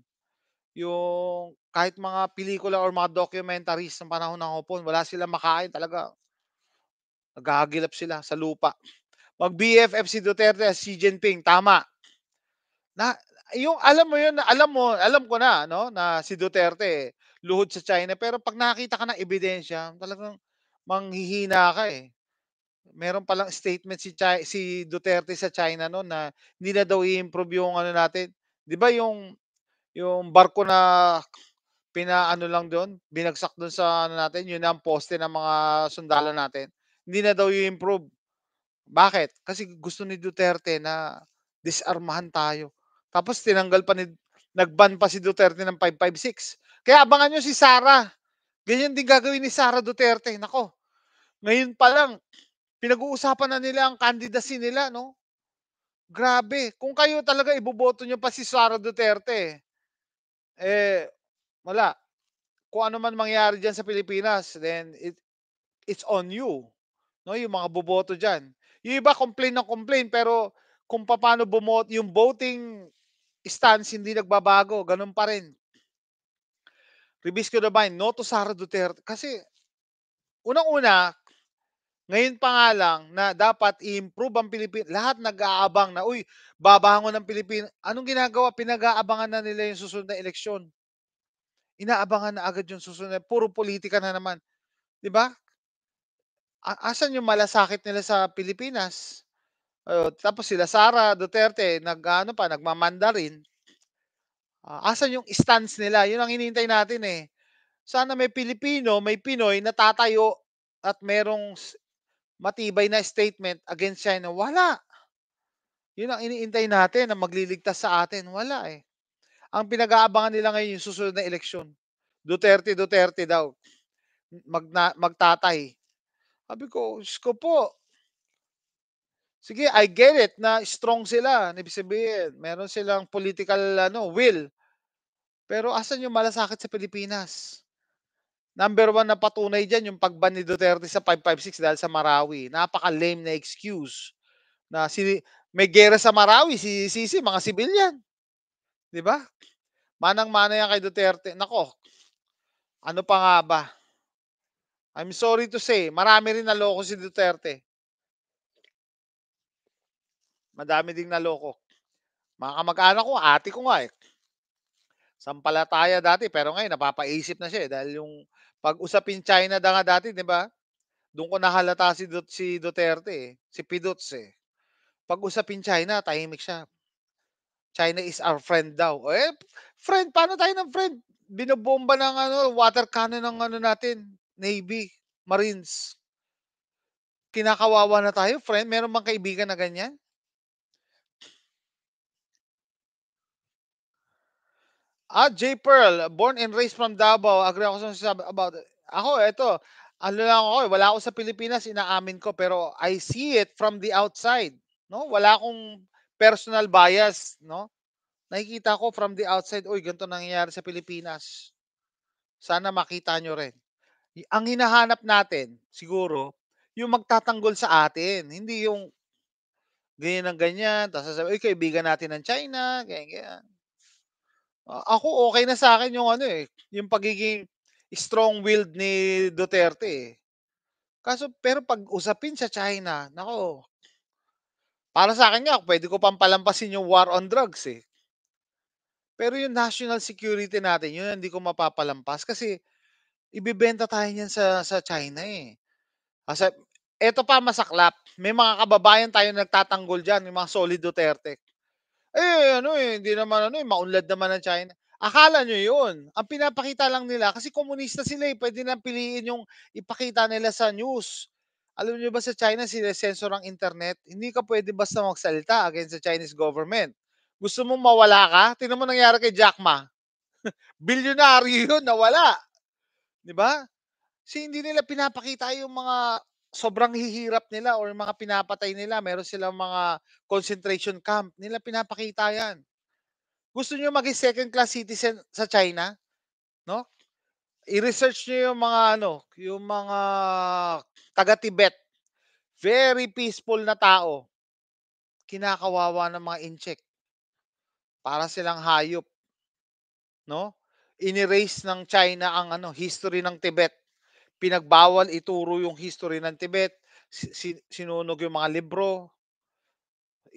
Yung kahit mga pelikula or mga documentaries ng panahon ng hapon, wala silang makain talaga. Nagagilap sila sa lupa. Mag BFF si Duterte at si Jinping, tama na yung alam mo yun, alam mo, alam ko na, no, na si Duterte luhod sa China, pero pag nakakita ka ng ebidensya, talagang manghihina ka eh. Meron palang statement si China, si Duterte sa China no na nila daw i-improve yung ano natin. 'Di ba yung yung barko na pinaano lang doon, binagsak doon sa ano natin, yun na ang poste ng mga sundalo natin. Hindi na daw i-improve. Bakit? Kasi gusto ni Duterte na disarmahan tayo. Tapos tinanggal pa ni, nagban pa si Duterte ng 556. Kaya abangan niyo si Sara. Ganyan din gagawin ni Sara Duterte. Nako, ngayon pa lang, pinag-uusapan na nila ang candidacy nila, no? Grabe. Kung kayo talaga iboboto niyo pa si Sara Duterte, eh, wala. Kung ano man mangyari diyan sa Pilipinas, then it, it's on you. No, yung mga boboto diyan. Yung iba, complain ng complain, pero kung paano bumot, yung voting stance hindi nagbabago, ganun pa rin. Ribisco Dabine, no to Sara Duterte. Kasi, unang-una, ngayon pa nga lang na dapat i-improve ang Pilipinas. Lahat nag-aabang na, uy, babangon ng Pilipinas. Anong ginagawa? Pinag-aabangan na nila yung susunod na eleksyon. Inaabangan na agad yung susunod. Na, puro politika na naman. Di ba? Asan yung malasakit nila sa Pilipinas? tapos sila Sara Duterte nag ano pa nagmamandarin. Uh, asan yung stance nila? Yun ang hinihintay natin eh. Sana may Pilipino, may Pinoy na tatayo at merong matibay na statement against China. Wala. Yun ang iniintay natin na magliligtas sa atin. Wala eh. Ang pinag-aabangan nila ngayon yung susunod na eleksyon. Duterte, Duterte daw. Magna, magtatay. Sabi ko, ko po, Sige, I get it na strong sila. Ibig sabihin, meron silang political ano, will. Pero asan yung malasakit sa Pilipinas? Number one na patunay dyan, yung pagban ni Duterte sa 556 dahil sa Marawi. Napaka-lame na excuse. Na si, may gera sa Marawi, si Sisi, si, mga civilian. Di ba? Manang-mana yan kay Duterte. Nako, ano pa nga ba? I'm sorry to say, marami rin naloko si Duterte. Madami ding naloko. Mga kamag-anak ko, ate ko nga eh. Sampalataya dati, pero ngayon napapaisip na siya eh. Dahil yung pag-usapin China da nga dati, di ba? Doon ko nahalata si, Dut si Duterte eh. Si Pidots eh. Pag-usapin China, tahimik siya. China is our friend daw. Eh, friend, paano tayo ng friend? Binobomba ng ano, water cannon ng ano natin, Navy, Marines. Kinakawawa na tayo, friend. Meron bang kaibigan na ganyan? Ah, J. Pearl, born and raised from Davao. Agree ako sa sinasabi about Ako, eto, ano lang ako, eh, wala ako sa Pilipinas, inaamin ko, pero I see it from the outside. No? Wala akong personal bias, no? Nakikita ko from the outside, uy, ganito nangyayari sa Pilipinas. Sana makita nyo rin. Ang hinahanap natin, siguro, yung magtatanggol sa atin. Hindi yung ganyan ng ganyan, tapos sasabi, uy, kaibigan natin ng China, ganyan, ganyan. Uh, ako okay na sa akin yung ano eh, yung pagiging strong-willed ni Duterte. Eh. Kaso pero pag usapin sa China, nako. Para sa akin nga, pwede ko pang palampasin yung war on drugs eh. Pero yung national security natin, yun hindi ko mapapalampas kasi ibibenta tayo niyan sa sa China eh. Kasi eto pa masaklap, may mga kababayan tayo nagtatanggol diyan, yung mga solid Duterte eh ano eh, hindi naman ano eh, maunlad naman ang China. Akala nyo yun. Ang pinapakita lang nila, kasi komunista sila eh, pwede na piliin yung ipakita nila sa news. Alam nyo ba sa China, sila sensor ang internet? Hindi ka pwede basta magsalita against the Chinese government. Gusto mong mawala ka? Tingnan mo nangyari kay Jack Ma. Billionaire yun, nawala. Di ba? Kasi hindi nila pinapakita yung mga sobrang hihirap nila or mga pinapatay nila, meron silang mga concentration camp, nila pinapakita yan. Gusto niyo maging second class citizen sa China? No? I-research niyo yung mga ano, yung mga taga-Tibet. Very peaceful na tao. Kinakawawa ng mga incheck. Para silang hayop. No? Inirase ng China ang ano, history ng Tibet pinagbawal ituro yung history ng Tibet, sinunog yung mga libro.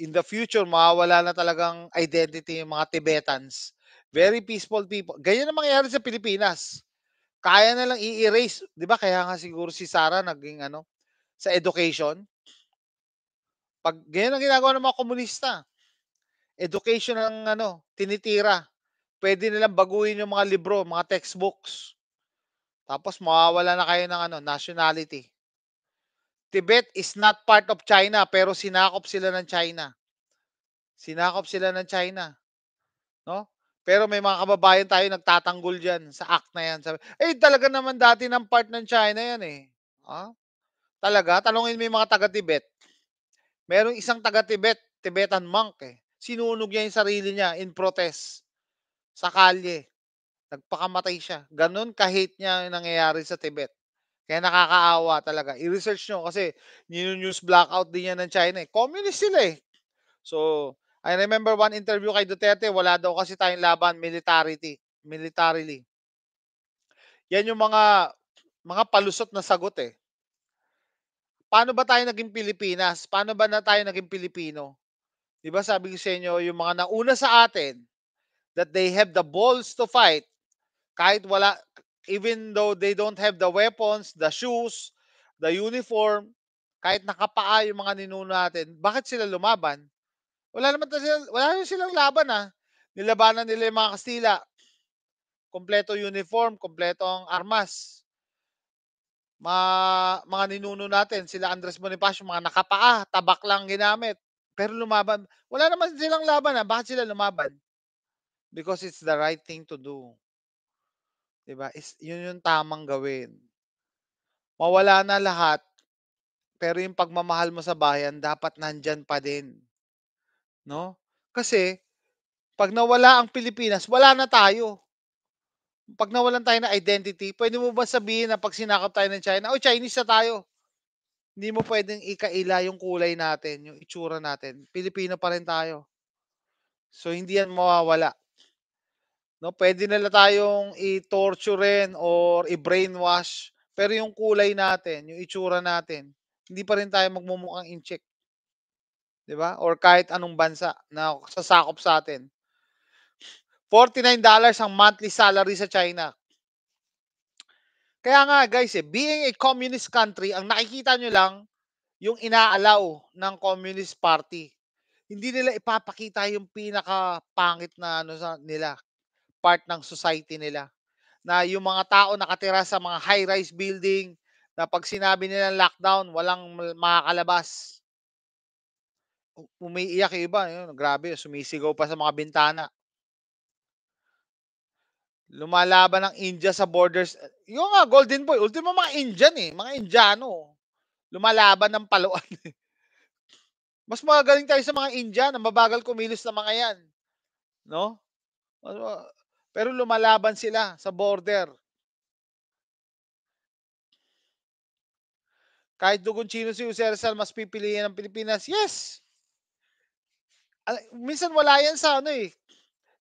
In the future, mawawala na talagang identity yung mga Tibetans. Very peaceful people. Ganyan ang mangyayari sa Pilipinas. Kaya na lang i-erase. Di ba? Kaya nga siguro si Sara naging ano, sa education. Pag ganyan ang ginagawa ng mga komunista. Education ang ano, tinitira. Pwede nilang baguhin yung mga libro, mga textbooks tapos mawawala na kayo ng ano, nationality. Tibet is not part of China pero sinakop sila ng China. Sinakop sila ng China. No? Pero may mga kababayan tayo nagtatanggol diyan sa act na yan. Sabi, eh talaga naman dati ng part ng China yan eh. Ah? Talaga? Tanungin mo yung mga taga-Tibet. Merong isang taga-Tibet, Tibetan monk eh. Sinunog niya yung sarili niya in protest sa kalye. Nagpakamatay siya. Ganun kahit niya yung nangyayari sa Tibet. Kaya nakakaawa talaga. I-research nyo kasi news blackout din yan ng China. Eh. Communist sila eh. So, I remember one interview kay Duterte, wala daw kasi tayong laban militarity, militarily. Yan yung mga mga palusot na sagot eh. Paano ba tayo naging Pilipinas? Paano ba na tayo naging Pilipino? 'Di ba sabi ko sa inyo, yung mga nauna sa atin that they have the balls to fight kahit wala even though they don't have the weapons, the shoes, the uniform, kahit nakapaa yung mga ninuno natin, bakit sila lumaban? Wala naman sila, wala naman silang laban ah. Nilabanan nila yung mga Kastila. Kompleto uniform, kompleto ang armas. Ma, mga ninuno natin, sila Andres Bonifacio, mga nakapaa, tabak lang ginamit. Pero lumaban. Wala naman silang laban ah. Bakit sila lumaban? Because it's the right thing to do. 'Di ba, is 'yun yung tamang gawin. Mawala na lahat, pero yung pagmamahal mo sa bayan dapat nandiyan pa din, 'no? Kasi 'pag nawala ang Pilipinas, wala na tayo. 'Pag nawalan tayo ng identity, puwede mo ba sabihin na 'pag sinakop tayo ng China, oh Chinese na tayo." Hindi mo pwedeng ikaila yung kulay natin, yung itsura natin. Pilipino pa rin tayo. So, hindi 'yan mawawala. No, pwede nila tayong i-torturein or i-brainwash, pero yung kulay natin, yung itsura natin, hindi pa rin tayo magmumukhang incheck. 'Di ba? Or kahit anong bansa na sasakop sa atin. $49 dollars ang monthly salary sa China. Kaya nga guys, eh, being a communist country, ang nakikita nyo lang yung inaalaw ng Communist Party. Hindi nila ipapakita yung pinaka pangit na ano sa nila part ng society nila. Na yung mga tao nakatira sa mga high-rise building, na pag sinabi nila lockdown, walang makakalabas. Umiiyak yung iba, yun, grabe, sumisigaw pa sa mga bintana. Lumalaban ng India sa borders. Eh, yung nga, Golden Boy, ultimo mga Indian eh, mga Indiano. Lumalaban ng paluan. Eh. Mas magagaling tayo sa mga Indian, mabagal kumilos na mga yan. No? Pero lumalaban sila sa border. Kahit dugong chino si Jose Rizal, mas pipiliin ng Pilipinas. Yes! Minsan wala yan sa ano eh.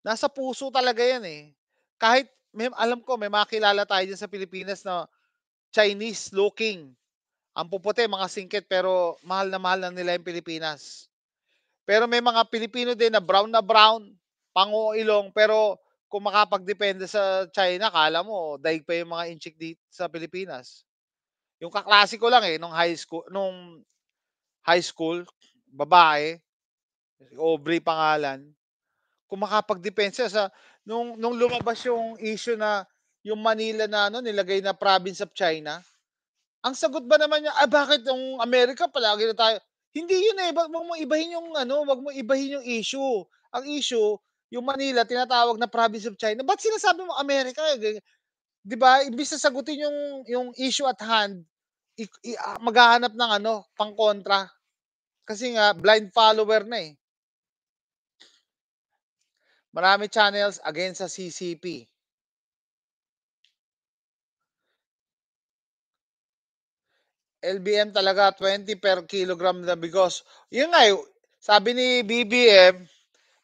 Nasa puso talaga yan eh. Kahit may, alam ko, may makilala tayo din sa Pilipinas na Chinese looking. Ang puputi, mga singkit, pero mahal na mahal na nila yung Pilipinas. Pero may mga Pilipino din na brown na brown, pang ilong, pero kung makapagdepende sa China, kala mo, daig pa yung mga inchik dito sa Pilipinas. Yung kaklase ko lang eh, nung high school, nung high school, babae, Aubrey pangalan, kung makapagdepensa sa, nung, nung lumabas yung issue na yung Manila na ano, nilagay na province of China, ang sagot ba naman niya, ah, bakit yung Amerika palagi na tayo? Hindi yun eh, wag mo ibahin yung ano, wag mo ibahin yung issue. Ang issue, yung Manila tinatawag na province of China. Ba't sinasabi mo Amerika? Eh, 'Di ba? Imbis na sagutin yung yung issue at hand, i- i- maghahanap ng ano, pangkontra. Kasi nga blind follower na eh. Marami channels against sa CCP. LBM talaga 20 per kilogram na bigos. Yun nga, eh, sabi ni BBM,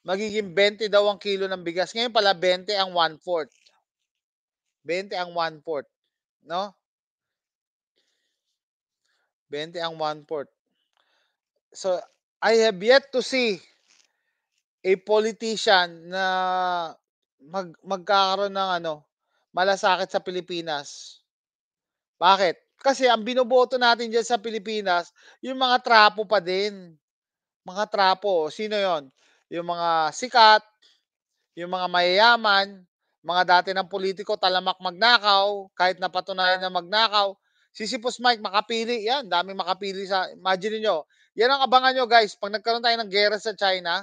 magiging 20 daw ang kilo ng bigas. Ngayon pala 20 ang 1 fourth. 20 ang 1 fourth. No? 20 ang 1 fourth. So, I have yet to see a politician na mag magkakaroon ng ano, malasakit sa Pilipinas. Bakit? Kasi ang binoboto natin diyan sa Pilipinas, yung mga trapo pa din. Mga trapo. Sino yon? yung mga sikat, yung mga mayayaman, mga dati ng politiko, talamak magnakaw, kahit napatunayan ah. na magnakaw. Sisipos Mike, makapili. Yan, daming makapili sa, imagine niyo Yan ang abangan nyo guys, pag nagkaroon tayo ng gera sa China,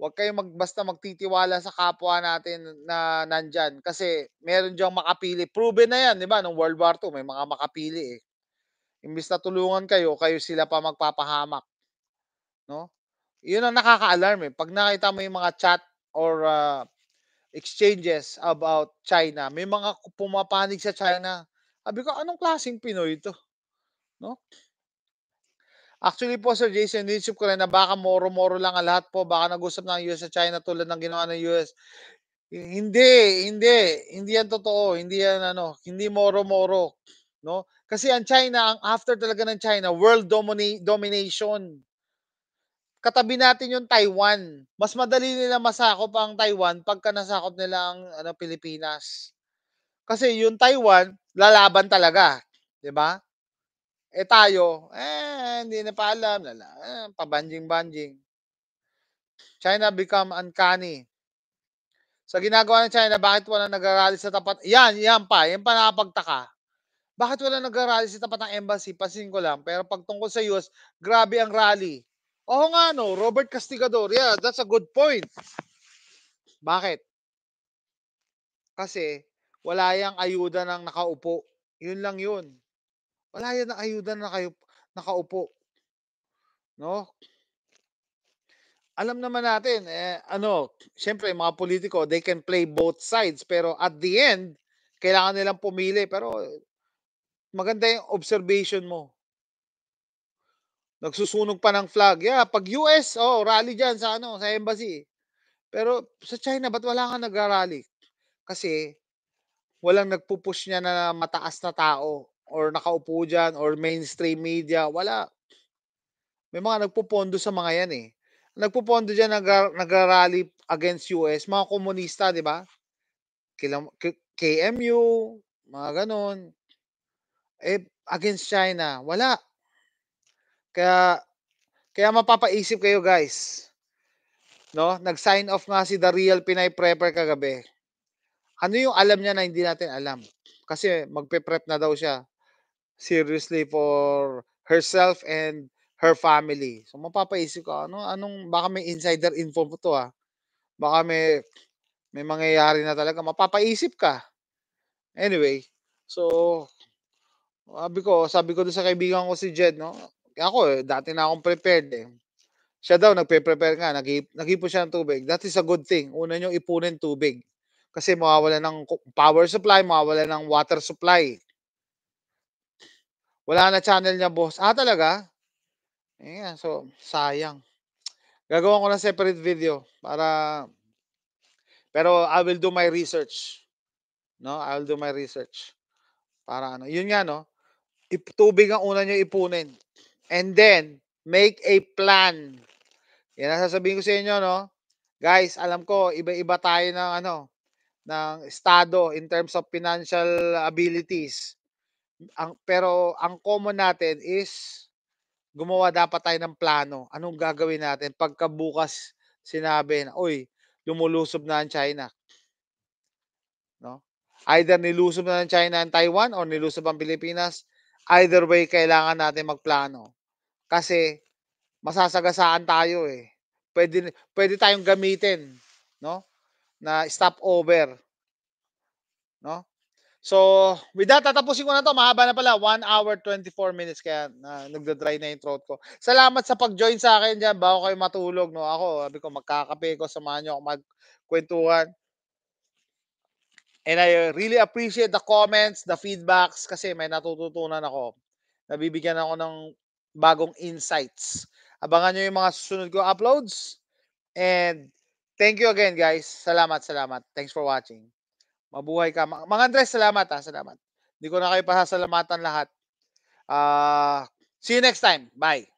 huwag kayong mag, basta magtitiwala sa kapwa natin na nandyan. Kasi meron diyang makapili. Proven na yan, di ba? Nung World War II, may mga makapili eh. Imbis na tulungan kayo, kayo sila pa magpapahamak. No? Yun ang nakaka-alarm eh. Pag nakita mo yung mga chat or uh, exchanges about China, may mga pumapanig sa China. Sabi ko, anong klaseng Pinoy ito? No? Actually po, Sir Jason, inisip ko rin na baka moro-moro lang ang lahat po. Baka nag-usap ng US sa China tulad ng ginawa ng US. Hindi, hindi. Hindi yan totoo. Hindi yan ano. Hindi moro-moro. No? Kasi ang China, ang after talaga ng China, world domina- domination katabi natin yung Taiwan. Mas madali nila masakop ang Taiwan pagka nasakop nila ang ano, Pilipinas. Kasi yung Taiwan, lalaban talaga. Di ba? Eh tayo, eh, hindi na pa alam. Lala, eh, pabanjing-banjing. China become uncanny. Sa ginagawa ng China, bakit wala nag sa tapat? Yan, yan pa. Yan pa nakapagtaka. Bakit wala nag sa tapat ng embassy? Pasin ko lang. Pero pag tungkol sa US, grabe ang rally Oo nga no, Robert Castigador. Yeah, that's a good point. Bakit? Kasi wala yang ayuda ng nakaupo. Yun lang yun. Wala yan ayuda na nakaupo. No? Alam naman natin, eh, ano, syempre, mga politiko, they can play both sides, pero at the end, kailangan nilang pumili. Pero maganda yung observation mo. Nagsusunog pa ng flag. Yeah, pag US, oh, rally diyan sa ano, sa embassy. Pero sa China, ba't wala kang nagrarally? Kasi walang nagpupush niya na mataas na tao or nakaupo dyan or mainstream media. Wala. May mga nagpupondo sa mga yan eh. Nagpupondo dyan, nag- nagrarally against US, mga komunista, di ba? KMU, mga ganon. Eh, against China, wala. Kaya kaya mapapaisip kayo guys. No? Nag-sign off nga si The Real Pinay Prepper kagabi. Ano yung alam niya na hindi natin alam? Kasi magpe-prep na daw siya seriously for herself and her family. So mapapaisip ka ano anong baka may insider info po to ah. Baka may may mangyayari na talaga mapapaisip ka. Anyway, so sabi ko, sabi ko doon sa kaibigan ko si Jed, no? Ako, eh, dati na akong prepared eh. Siya daw, nagpe-prepare nga, nag nagipo siya ng tubig. That is a good thing. Una nyo ipunin tubig. Kasi mawawala ng power supply, mawawala ng water supply. Wala na channel niya, boss. Ah, talaga? Yeah, so, sayang. Gagawin ko ng separate video para... Pero I will do my research. No, I will do my research. Para ano. Yun nga, no? Tubig ang una nyo ipunin. And then, make a plan. Yan ang sasabihin ko sa inyo, no? Guys, alam ko, iba-iba tayo ng, ano, ng estado in terms of financial abilities. Ang, pero ang common natin is gumawa dapat tayo ng plano. Anong gagawin natin Pagkabukas sinabi na, oy, lumulusob na ang China. No? Either nilusob na ng China and Taiwan or nilusob ang Pilipinas, either way, kailangan natin magplano. Kasi, masasagasaan tayo eh. Pwede, pwede tayong gamitin, no? Na stop over No? So, with that, tatapusin ko na to. Mahaba na pala. 1 hour, 24 minutes. Kaya uh, nagda-dry na yung throat ko. Salamat sa pag-join sa akin dyan. Bago kayo matulog, no? Ako, sabi ko, magkakape ko. Samahan nyo ako magkwentuhan. And I really appreciate the comments, the feedbacks, kasi may natututunan ako. Nabibigyan ako ng bagong insights. Abangan nyo yung mga susunod ko uploads. And thank you again, guys. Salamat, salamat. Thanks for watching. Mabuhay ka. Mga Andres, salamat ha. Salamat. Hindi ko na kayo pasasalamatan lahat. Uh, see you next time. Bye.